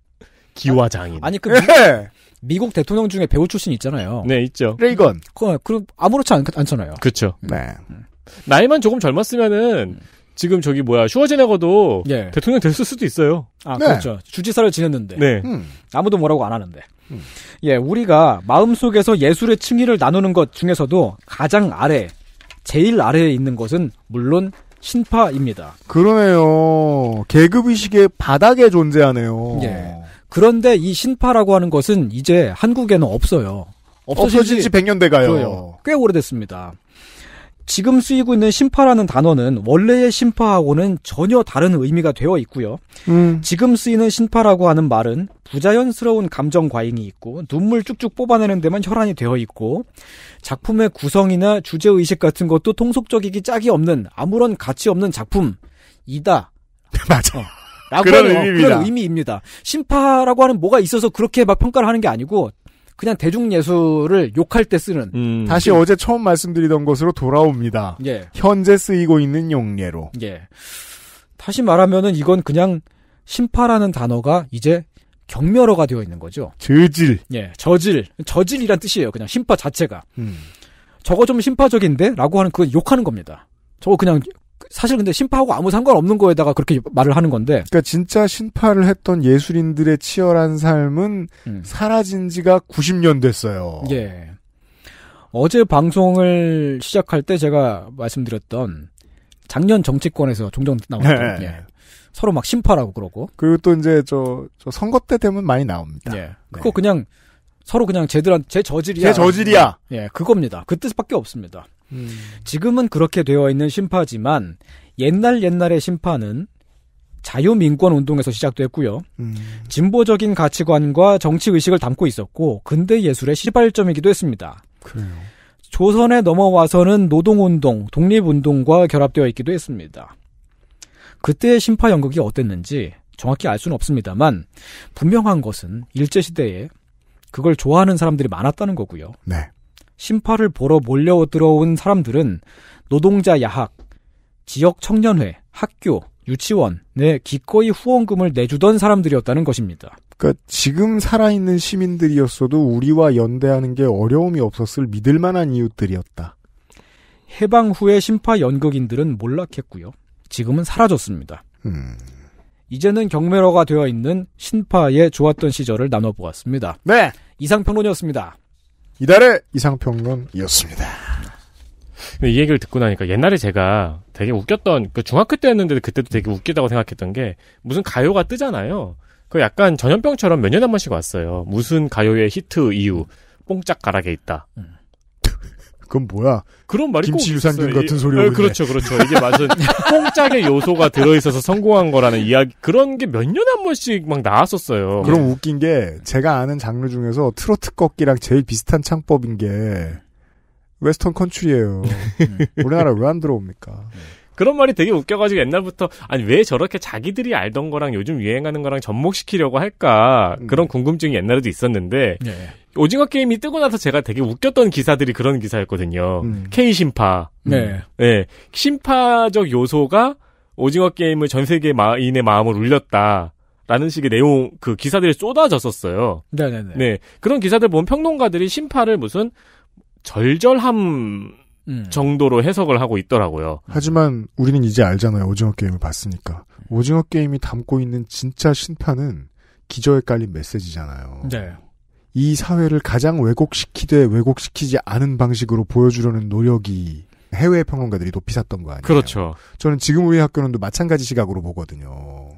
S3: 기와 장인. 아니 그 예. 미국 대통령 중에 배우 출신 있잖아요. 네, 있죠. 레이건. 그, 그 아무렇지 않, 않잖아요. 그렇죠. 네. 네. 음. 나이만
S2: 조금 젊었으면은 지금 저기 뭐야 슈워제네거도 예. 대통령 됐을 수도 있어요. 아 네. 그렇죠.
S3: 주지사를 지냈는데 네. 음. 아무도 뭐라고 안 하는데. 음. 예, 우리가 마음속에서 예술의 층위를 나누는 것 중에서도 가장 아래, 제일 아래에 있는 것은 물론 신파입니다. 그러네요. 계급의식의 바닥에 존재하네요. 예. 그런데 이 신파라고 하는 것은 이제 한국에는 없어요. 없어진 지 100년 돼가요. 꽤 오래됐습니다. 지금 쓰이고 있는 신파라는 단어는 원래의 신파하고는 전혀 다른 의미가 되어 있고요. 음. 지금 쓰이는 신파라고 하는 말은 부자연스러운 감정 과잉이 있고 눈물 쭉쭉 뽑아내는 데만 혈안이 되어 있고 작품의 구성이나 주제 의식 같은 것도 통속적이기 짝이 없는 아무런 가치 없는 작품이다. 맞아. 어, 라고 그런 해요. 의미입니다. 그런 의미입니다. 심파라고 하는 뭐가 있어서 그렇게 막 평가를 하는 게 아니고 그냥 대중 예술을 욕할 때 쓰는. 음. 다시 그, 어제
S1: 처음 말씀드리던 것으로 돌아옵니다. 예.
S3: 현재 쓰이고 있는 용례로. 예. 다시 말하면은 이건 그냥 심파라는 단어가 이제 경멸어가 되어 있는 거죠. 저질. 예, 저질. 저질이란 뜻이에요. 그냥 심파 자체가. 음. 저거 좀 심파적인데? 라고 하는 그 욕하는 겁니다. 저거 그냥 사실 근데 심파하고 아무 상관없는 거에다가 그렇게 말을 하는 건데. 그러니까 진짜 심파를
S1: 했던 예술인들의 치열한 삶은 음. 사라진 지가 90년 됐어요.
S3: 예. 어제 방송을 시작할 때 제가 말씀드렸던 작년 정치권에서 종종 나왔던 네. 예. 서로 막 심파라고 그러고. 그리고 또 이제 저, 저 선거 때 되면 많이 나옵니다. 예. 네. 그거 네. 그냥 서로 그냥 제들한쟤 저질이야. 쟤 저질이야. 예, 그겁니다. 그 뜻밖에 없습니다. 음. 지금은 그렇게 되어 있는 심파지만 옛날 옛날의 심파는 자유민권 운동에서 시작됐고요. 음. 진보적인 가치관과 정치 의식을 담고 있었고 근대 예술의 시발점이기도 했습니다. 그래요. 조선에 넘어와서는 노동운동, 독립운동과 결합되어 있기도 했습니다. 그때의 심파 연극이 어땠는지 정확히 알 수는 없습니다만 분명한 것은 일제 시대에 그걸 좋아하는 사람들이 많았다는 거고요. 네. 심파를 보러 몰려 들어온 사람들은 노동자 야학, 지역 청년회, 학교, 유치원에 기꺼이 후원금을 내주던 사람들이었다는 것입니다.
S1: 그러니까 지금 살아있는 시민들이었어도 우리와 연대하는 게
S3: 어려움이 없었을 믿을 만한 이웃들이었다. 해방 후에 심파 연극인들은 몰락했고요. 지금은 사라졌습니다. 음. 이제는 경매러가 되어 있는 신파의 좋았던 시절을 나눠보았습니다. 네. 이상평론이었습니다. 이달의 이상평론이었습니다.
S2: 이 얘기를 듣고 나니까 옛날에 제가 되게 웃겼던, 그 중학교 때였는데 그때도 되게 웃기다고 생각했던 게 무슨 가요가 뜨잖아요. 그 약간 전염병처럼 몇 년에 한 번씩 왔어요. 무슨 가요의 히트 이유, 뽕짝 가락에 있다. 음. 그건 뭐야? 그런 말이 김치 유산균 같은 예, 소리였는데. 예, 그렇죠, 그렇죠. 이게 맞은 뽕짝의 요소가 들어있어서 성공한 거라는 이야기 그런 게 몇 년에 한 번씩 막 나왔었어요. 그럼 네.
S1: 웃긴 게 제가 아는 장르 중에서 트로트 꺾기랑 제일 비슷한 창법인 게 웨스턴 컨츄리예요. 우리나라 왜 안 들어옵니까?
S2: 그런 말이 되게 웃겨가지고 옛날부터 아니 왜 저렇게 자기들이 알던 거랑 요즘 유행하는 거랑 접목시키려고 할까 그런 네. 궁금증이 옛날에도 있었는데 네. 오징어 게임이 뜨고 나서 제가 되게 웃겼던 기사들이 그런 기사였거든요. 음. K 심파. 네. 음. 네. 심파적 요소가 오징어 게임을 전 세계 마인의 마음을 울렸다. 라는 식의 내용 그 기사들이 쏟아졌었어요. 네네네. 네 그런 기사들 보면 평론가들이 심파를 무슨 절절함 음. 정도로 해석을 하고 있더라고요.
S1: 하지만 우리는 이제 알잖아요. 오징어 게임을 봤으니까 오징어 게임이 담고 있는 진짜 심파는 기저에 깔린 메시지잖아요. 네. 이 사회를 가장 왜곡시키되 왜곡시키지 않은 방식으로 보여주려는 노력이 해외 평론가들이 높이 샀던 거 아니에요? 그렇죠. 저는 지금 우리 학교는 마찬가지 시각으로 보거든요.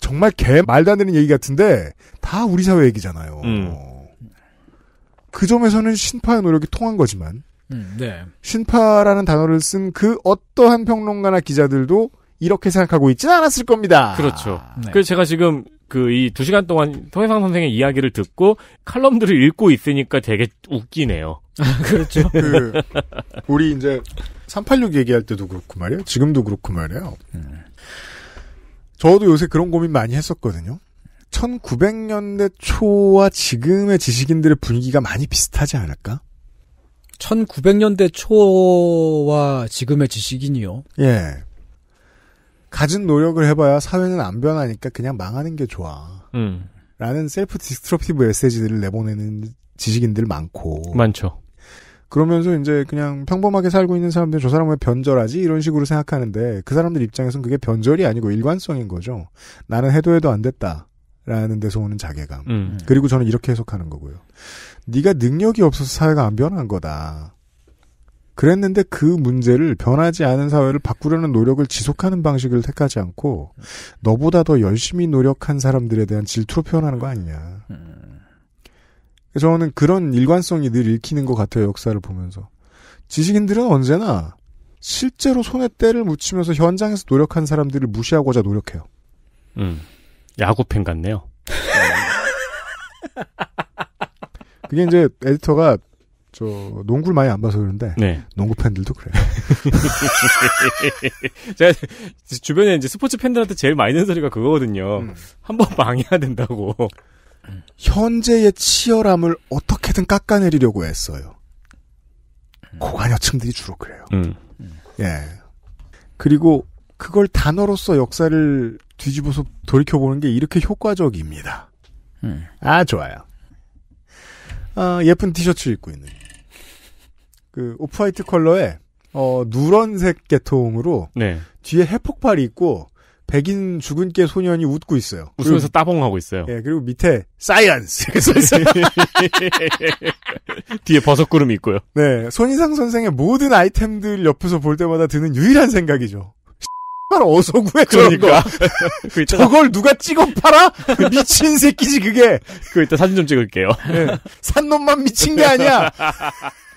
S1: 정말 개 말도 안 되는 얘기 같은데 다 우리 사회 얘기잖아요. 음. 그 점에서는 신파의 노력이 통한 거지만 음, 네. 신파라는 단어를 쓴 그 어떠한 평론가나 기자들도 이렇게 생각하고 있지는 않았을
S2: 겁니다. 그렇죠. 네. 그래서 제가 지금 그이두 시간 동안 서해상 선생의 이야기를 듣고 칼럼들을 읽고 있으니까 되게 웃기네요. 그렇죠. 그 우리 이제 386 얘기할 때도 그렇고
S1: 말이에요. 지금도 그렇고 말이에요. 음. 저도 요새 그런 고민 많이 했었거든요. 1900년대 초와 지금의 지식인들의 분위기가 많이 비슷하지 않을까? 1900년대 초와 지금의 지식인이요. 예. 가진 노력을 해봐야 사회는 안 변하니까 그냥 망하는 게 좋아. 음. 라는 셀프 디스트럭티브 메시지들을 내보내는 지식인들 많고. 많죠. 그러면서 이제 그냥 평범하게 살고 있는 사람들 저사람왜 변절하지 이런 식으로 생각하는데 그 사람들 입장에선 그게 변절이 아니고 일관성인 거죠. 나는 해도 해도 안 됐다. 라는 데서 오는 자괴감. 음. 그리고 저는 이렇게 해석하는 거고요. 네가 능력이 없어서 사회가 안 변한 거다. 그랬는데 그 문제를 변하지 않은 사회를 바꾸려는 노력을 지속하는 방식을 택하지 않고 너보다 더 열심히 노력한 사람들에 대한 질투로 표현하는 거 아니냐. 저는 그런 일관성이 늘 읽히는 것 같아요. 역사를 보면서. 지식인들은 언제나 실제로 손에 때를 묻히면서 현장에서 노력한 사람들을 무시하고자 노력해요.
S3: 음.
S2: 야구팬 같네요.
S1: 그게 이제 에디터가 저 농구를 많이 안 봐서 그런데 네. 농구 팬들도 그래요.
S2: 제가 주변에 이제 스포츠 팬들한테 제일 많이 듣는 소리가 그거거든요. 음. 한번 망해야 된다고.
S1: 현재의 치열함을 어떻게든 깎아내리려고 했어요. 고관여층들이 주로 그래요. 음. 예. 그리고 그걸 단어로서 역사를 뒤집어서 돌이켜보는 게 이렇게 효과적입니다. 음. 아, 좋아요. 아, 예쁜 티셔츠 입고 있는 그 오프화이트 컬러에 어 누런색 계통으로 네. 뒤에 해폭발이 있고 백인 주근깨 소년이 웃고 있어요. 웃으면서 따봉하고 있어요. 예, 그리고 밑에 사이언스 써 있어요. 뒤에 버섯 구름이 있고요. 네, 손희상 선생의 모든 아이템들 옆에서 볼 때마다 드는 유일한 생각이죠. 정말 어서 구해 그러니까
S2: 그 저걸
S1: 누가 찍어 팔아 그 미친 새끼지 그게 그 일단 사진 좀 찍을게요 네. 산 놈만 미친 게 아니야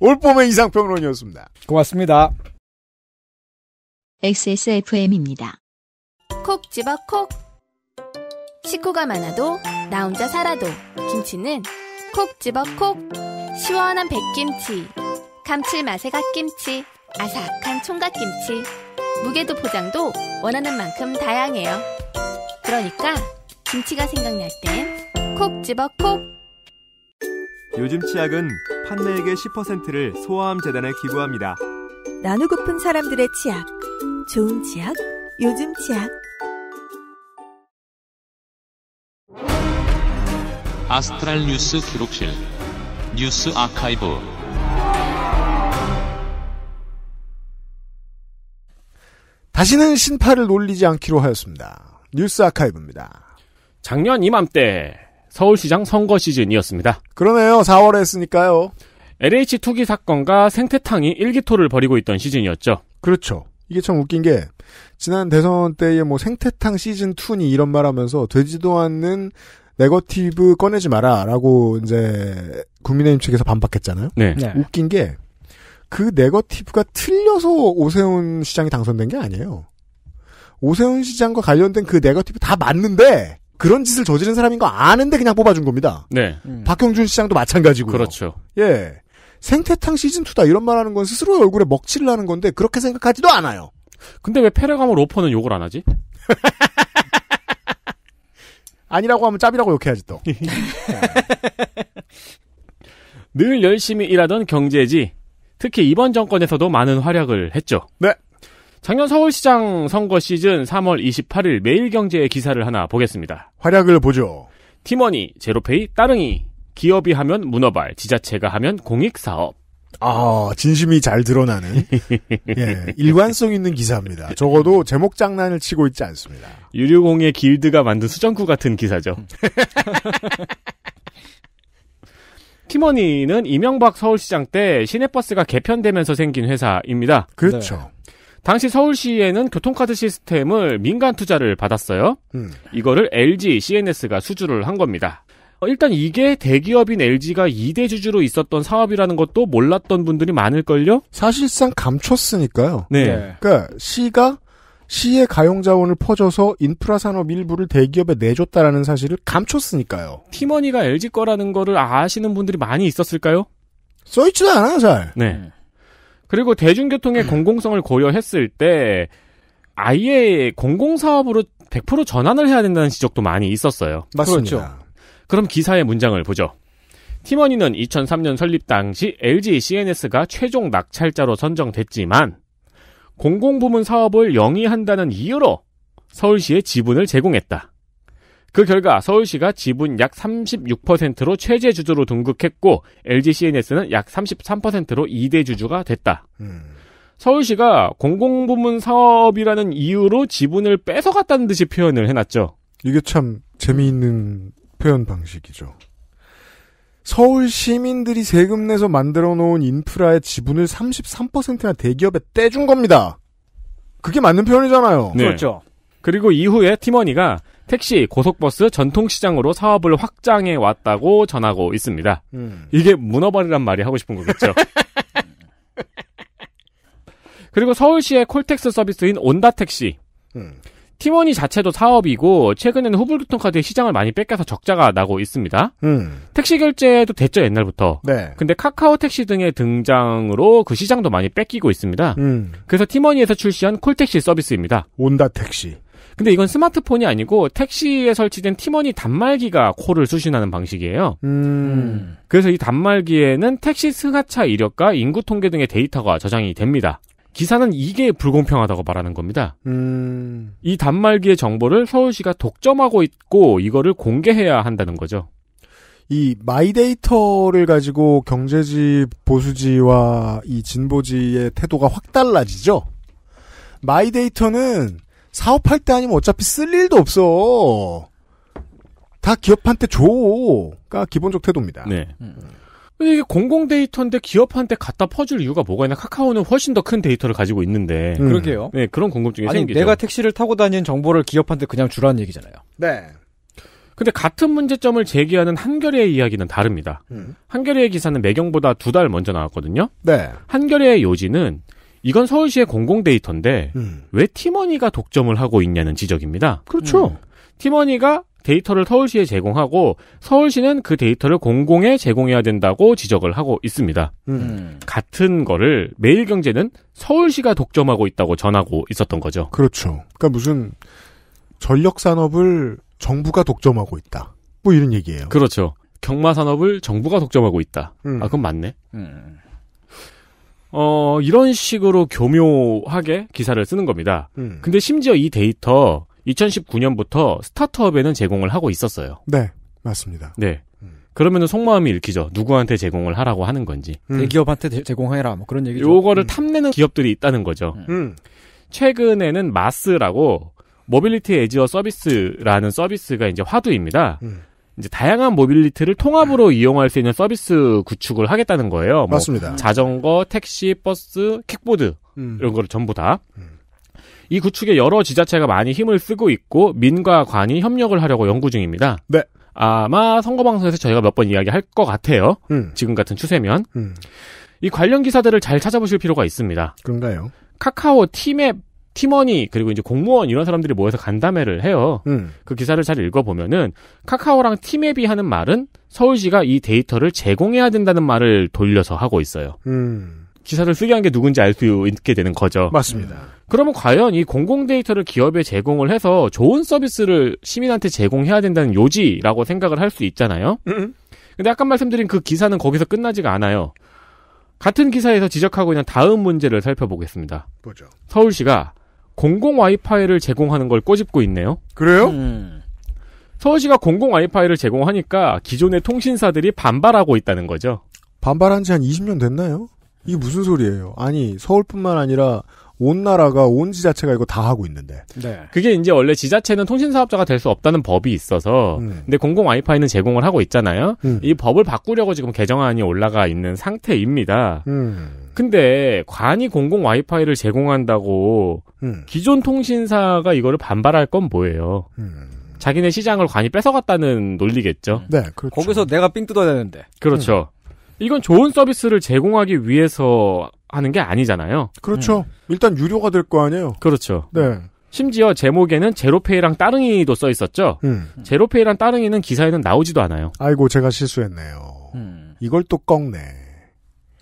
S1: 올봄의 이상평론이었습니다. 고맙습니다.
S3: XSFM입니다.
S1: 콕 집어 콕.
S3: 식구가 많아도 나 혼자 살아도 김치는 콕 집어 콕. 시원한 백김치, 감칠맛의 갓김치, 아삭한
S1: 총각김치. 무게도 포장도 원하는 만큼 다양해요. 그러니까
S3: 김치가 생각날 땐 콕 집어 콕. 요즘 치약은 판매액의 10%를 소아암 재단에 기부합니다. 나누고픈
S1: 사람들의 치약. 좋은 치약, 요즘 치약.
S2: 아스트랄 뉴스 기록실 뉴스 아카이브
S1: 다시는 신파를 놀리지 않기로 하였습니다. 뉴스 아카이브입니다.
S2: 작년 이맘때 서울시장 선거 시즌이었습니다. 그러네요. 4월에 했으니까요. LH 투기 사건과 생태탕이 일기토를 벌이고 있던 시즌이었죠. 그렇죠.
S1: 이게 참 웃긴 게 지난 대선 때의 뭐 생태탕 시즌 2니 이런 말하면서 되지도 않는 네거티브 꺼내지 마라라고 이제 국민의힘 측에서 반박했잖아요. 네. 네. 웃긴 게 그 네거티브가 틀려서 오세훈 시장이 당선된 게 아니에요. 오세훈 시장과 관련된 그 네거티브 다 맞는데 그런 짓을 저지른 사람인 거 아는데 그냥 뽑아준 겁니다. 네. 음. 박형준 시장도 마찬가지고요. 그렇죠. 예. 생태탕 시즌2다 이런 말 하는 건 스스로 얼굴에 먹칠을 하는 건데 그렇게
S2: 생각하지도 않아요. 근데 왜 페레가모 로퍼는 욕을 안 하지? 아니라고 하면 짭이라고 욕해야지 또. 늘 열심히 일하던 경제지. 특히 이번 정권에서도 많은 활약을 했죠. 네. 작년 서울시장 선거 시즌 3월 28일 매일경제의 기사를 하나 보겠습니다. 활약을 보죠. 팀원이, 제로페이, 따릉이. 기업이 하면 문어발, 지자체가 하면 공익사업.
S1: 아, 진심이 잘 드러나는 예, 일관성 있는 기사입니다. 적어도 제목 장난을 치고 있지 않습니다. 유류공의 길드가
S2: 만든 수정구 같은 기사죠. 팀원이는 이명박 서울시장 때 시내버스가 개편되면서 생긴 회사입니다. 그렇죠. 네. 당시 서울시에는 교통카드 시스템을 민간 투자를 받았어요. 음. 이거를 LG CNS가 수주를 한 겁니다. 어, 일단 이게 대기업인 LG가 2대 주주로 있었던 사업이라는 것도 몰랐던 분들이 많을걸요? 사실상 감췄으니까요. 네. 네.
S1: 그러니까 시가 시의 가용 자원을 퍼줘서 인프라 산업 일부를 대기업에 내줬다라는 사실을 감췄으니까요.
S2: 팀원이가 LG 거라는 거를 아시는 분들이 많이 있었을까요? 써있지도
S1: 않아요, 잘.
S2: 네. 네. 그리고 대중교통의 공공성을 고려했을 때 아예 공공사업으로 100% 전환을 해야 된다는 지적도 많이 있었어요. 맞습니다. 그렇죠. 그럼 기사의 문장을 보죠. 팀원이는 2003년 설립 당시 LG CNS가 최종 낙찰자로 선정됐지만 공공부문 사업을 영위한다는 이유로 서울시에 지분을 제공했다. 그 결과 서울시가 지분 약 36%로 최재 주주로 등극했고 LG CNS는 약 33%로 2대 주주가 됐다. 음. 서울시가 공공부문 사업이라는 이유로 지분을 뺏어갔다는 듯이 표현을 해놨죠. 이게 참 재미있는 표현 방식이죠. 서울 시민들이
S1: 세금 내서 만들어 놓은 인프라의 지분을 33%나 대기업에 떼준 겁니다. 그게 맞는 표현이잖아요. 그렇죠. 네. 그렇죠.
S2: 그리고 이후에 팀원이가 택시, 고속버스, 전통시장으로 사업을 확장해 왔다고 전하고 있습니다. 음. 이게 문어발이란 말이 하고 싶은 거겠죠. 그리고 서울시의 콜택스 서비스인 온다택시. 음. 팀원이 자체도 사업이고 최근에는 후불교통카드의 시장을 많이 뺏겨서 적자가 나고 있습니다. 음. 택시 결제도 됐죠 옛날부터. 네. 근데 카카오 택시 등의 등장으로 그 시장도 많이 뺏기고 있습니다. 음. 그래서 팀원이에서 출시한 콜택시 서비스입니다. 온다 택시. 근데 이건 스마트폰이 아니고 택시에 설치된 팀원이 단말기가 코를 수신하는 방식이에요. 음. 음. 그래서 이 단말기에는 택시 승하차 이력과 인구 통계 등의 데이터가 저장이 됩니다. 기사는 이게 불공평하다고 말하는 겁니다. 음. 이 단말기의 정보를 서울시가 독점하고 있고 이거를 공개해야 한다는 거죠.
S1: 이 마이데이터를 가지고 경제지 보수지와 이 진보지의 태도가 확 달라지죠. 마이데이터는 사업할 때 아니면 어차피 쓸 일도 없어.
S2: 다 기업한테 줘가 기본적 태도입니다. 네. 음. 이게 공공 데이터인데 기업한테 갖다 퍼줄 이유가 뭐가 있나? 카카오는 훨씬 더 큰 데이터를 가지고 있는데. 음. 그러게요. 네, 그런 궁금증이 아니, 생기죠. 내가
S3: 택시를 타고 다니는 정보를 기업한테 그냥 주라는 얘기잖아요.
S2: 네. 근데 같은 문제점을 제기하는 한겨레의 이야기는 다릅니다. 음. 한겨레의 기사는 매경보다 두 달 먼저 나왔거든요. 네. 한겨레의 요지는 이건 서울시의 공공 데이터인데 음. 왜 팀원이가 독점을 하고 있냐는 지적입니다. 그렇죠. 음. 팀원이가 데이터를 서울시에 제공하고 서울시는 그 데이터를 공공에 제공해야 된다고 지적을 하고 있습니다. 음. 음. 같은 거를 매일경제는 서울시가 독점하고 있다고 전하고 있었던 거죠.
S1: 그렇죠. 그러니까 무슨 전력 산업을 정부가 독점하고 있다.
S2: 뭐 이런 얘기예요. 그렇죠. 경마 산업을 정부가 독점하고 있다. 음. 아 그건 맞네. 음. 어, 이런 식으로 교묘하게 기사를 쓰는 겁니다. 음. 근데 심지어 이 데이터 2019년부터 스타트업에는 제공을 하고 있었어요.
S3: 네, 맞습니다.
S2: 네. 음. 그러면 속마음이 읽히죠. 누구한테 제공을 하라고 하는 건지. 음.
S3: 대기업한테 제공해라. 뭐 그런 얘기죠.
S2: 요거를 음. 탐내는 기업들이 있다는 거죠. 음. 최근에는 마스라고 모빌리티 에지어 서비스라는 서비스가 이제 화두입니다. 음. 이제 다양한 모빌리티를 통합으로 이용할 수 있는 서비스 구축을 하겠다는 거예요. 뭐 맞습니다. 자전거, 택시, 버스, 킥보드 음. 이런 거를 전부 다. 음. 이 구축에 여러 지자체가 많이 힘을 쓰고 있고 민과 관이 협력을 하려고 연구 중입니다. 네. 아마 선거 방송에서 저희가 몇 번 이야기할 것 같아요. 음. 지금 같은 추세면 음. 이 관련 기사들을 잘 찾아보실 필요가 있습니다. 그런가요? 카카오 팀맵 팀원이 그리고 이제 공무원 이런 사람들이 모여서 간담회를 해요. 음. 그 기사를 잘 읽어보면은 카카오랑 팀앱이 하는 말은 서울시가 이 데이터를 제공해야 된다는 말을 돌려서 하고 있어요. 음. 기사를 쓰게 한 게 누군지 알 수 있게 되는 거죠. 맞습니다. 그러면 과연 이 공공 데이터를 기업에 제공을 해서 좋은 서비스를 시민한테 제공해야 된다는 요지라고 생각을 할 수 있잖아요. 음, 음. 근데 아까 말씀드린 그 기사는 거기서 끝나지가 않아요. 같은 기사에서 지적하고 있는 다음 문제를 살펴보겠습니다. 보죠. 서울시가 공공 와이파이를 제공하는 걸 꼬집고 있네요. 그래요? 음. 서울시가 공공 와이파이를 제공하니까 기존의 통신사들이 반발하고 있다는 거죠.
S1: 반발한 지 한 20년 됐나요? 이게 무슨 소리예요? 아니, 서울뿐만 아니라 온 나라가 온 지자체가 이거 다 하고 있는데.
S2: 네. 그게 이제 원래 지자체는 통신 사업자가 될 수 없다는 법이 있어서 음. 근데 공공 와이파이는 제공을 하고 있잖아요. 음. 이 법을 바꾸려고 지금 개정안이 올라가 있는 상태입니다. 음. 근데 관이 공공 와이파이를 제공한다고 음. 기존 통신사가 이거를 반발할 건 뭐예요? 음. 자기네 시장을 관이 뺏어갔다는 논리겠죠. 음. 네, 그렇죠.
S3: 거기서 내가 삥 뜯어야
S2: 되는데. 그렇죠. 이건 좋은 서비스를 제공하기 위해서 하는 게 아니잖아요. 그렇죠. 음. 일단 유료가 될 거 아니에요.
S1: 그렇죠. 네.
S2: 심지어 제목에는 제로페이랑 따릉이도 써 있었죠. 음. 제로페이랑 따릉이는 기사에는 나오지도 않아요.
S1: 아이고 제가 실수했네요.
S2: 음. 이걸 또
S3: 꺾네.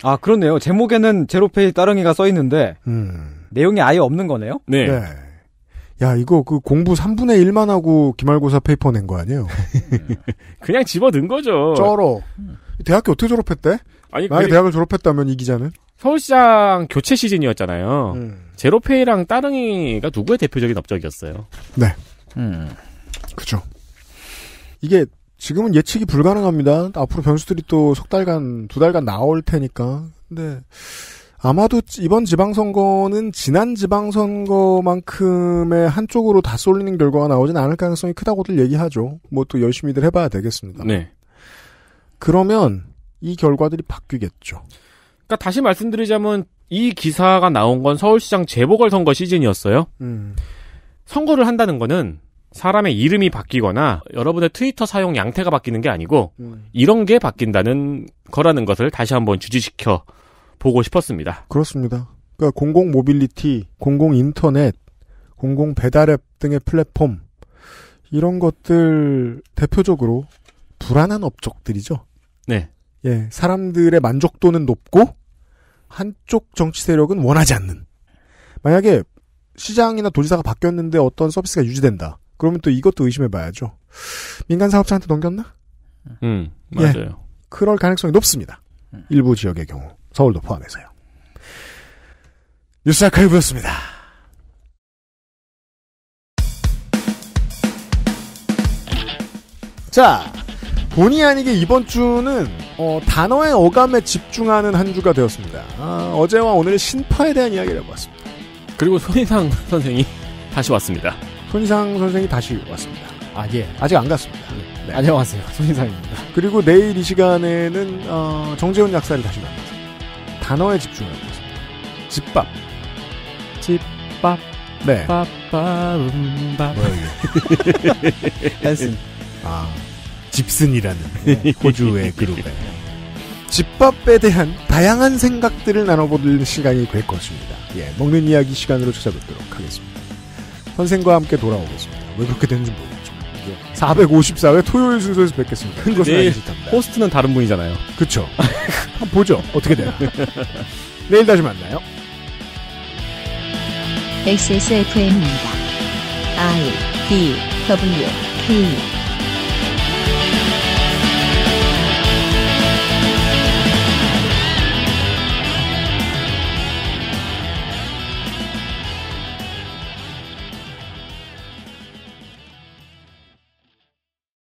S3: 아 그렇네요. 제목에는 제로페이 따릉이가 써 있는데 음. 내용이 아예 없는 거네요. 네. 네.
S1: 야 이거 그 공부 3분의 1만 하고 기말고사 페이퍼 낸 거 아니에요?
S3: 그냥 집어 넣은 거죠. 쩔어.
S2: 대학교 어떻게 졸업했대? 아니 만약그 대학을 졸업했다면 이 기자는? 서울시장 교체 시즌이었잖아요. 음. 제로페이랑 따릉이가 누구의 대표적인 업적이었어요. 네.
S1: 음. 그죠. 이게 지금은 예측이 불가능합니다. 앞으로 변수들이 또 석 달간, 두 달간 나올 테니까. 근데 아마도 이번 지방선거는 지난 지방선거만큼의 한쪽으로 다 쏠리는 결과가 나오진 않을 가능성이 크다고들 얘기하죠. 뭐 또 열심히들 해봐야 되겠습니다. 네. 그러면 이 결과들이
S2: 바뀌겠죠. 그러니까 다시 말씀드리자면 이 기사가 나온 건 서울시장 재보궐선거 시즌이었어요. 음. 선거를 한다는 거는 사람의 이름이 바뀌거나 여러분의 트위터 사용 양태가 바뀌는 게 아니고 음. 이런 게 바뀐다는 거라는 것을 다시 한번 주지시켜 보고 싶었습니다.
S1: 그렇습니다. 그러니까 공공 모빌리티, 공공 인터넷, 공공 배달앱 등의 플랫폼 이런 것들 대표적으로 불안한 업적들이죠.
S2: 네. 예,
S1: 사람들의 만족도는 높고 한쪽 정치 세력은 원하지 않는. 만약에 시장이나 도지사가 바뀌었는데 어떤 서비스가 유지된다. 그러면 또 이것도 의심해봐야죠. 민간 사업자한테 넘겼나?
S2: 음, 예, 맞아요. 예,
S1: 그럴 가능성이 높습니다. 일부 지역의 경우, 서울도 포함해서요. 뉴스 아카이브였습니다. 자, 본의 아니게 이번 주는 어, 단어의 어감에 집중하는 한 주가 되었습니다. 아, 어제와 오늘 신파에 대한 이야기를 해보았습니다. 그리고 손희상 선생이 다시 왔습니다. 손희상 선생이 다시 왔습니다. 아, 예. 아직 안 갔습니다. 네. 네. 안녕하세요. 손희상입니다. 그리고 내일 이 시간에는, 어, 정재훈 약사를 다시 만나서 단어에 집중하는것입니다 집밥.
S2: 집밥. 네. 밥밥, 음밥 뭐야,
S1: 이게. 댄스. 아. 집슨이라는 호주의 그룹의 집밥에 대한 다양한 생각들을 나눠보는 시간이 될 것입니다. 예, 먹는 이야기 시간으로 찾아뵙도록 하겠습니다. 선생과 함께 돌아오겠습니다. 왜 그렇게 되는지 모르겠죠. 454회 토요일 순서에서 뵙겠습니다. 큰 것은 아니실 텐데. 호스트는 다른 분이잖아요. 그쵸. 한번 보죠. 어떻게 돼요. 내일 다시 만나요. XSFM입니다. I D W K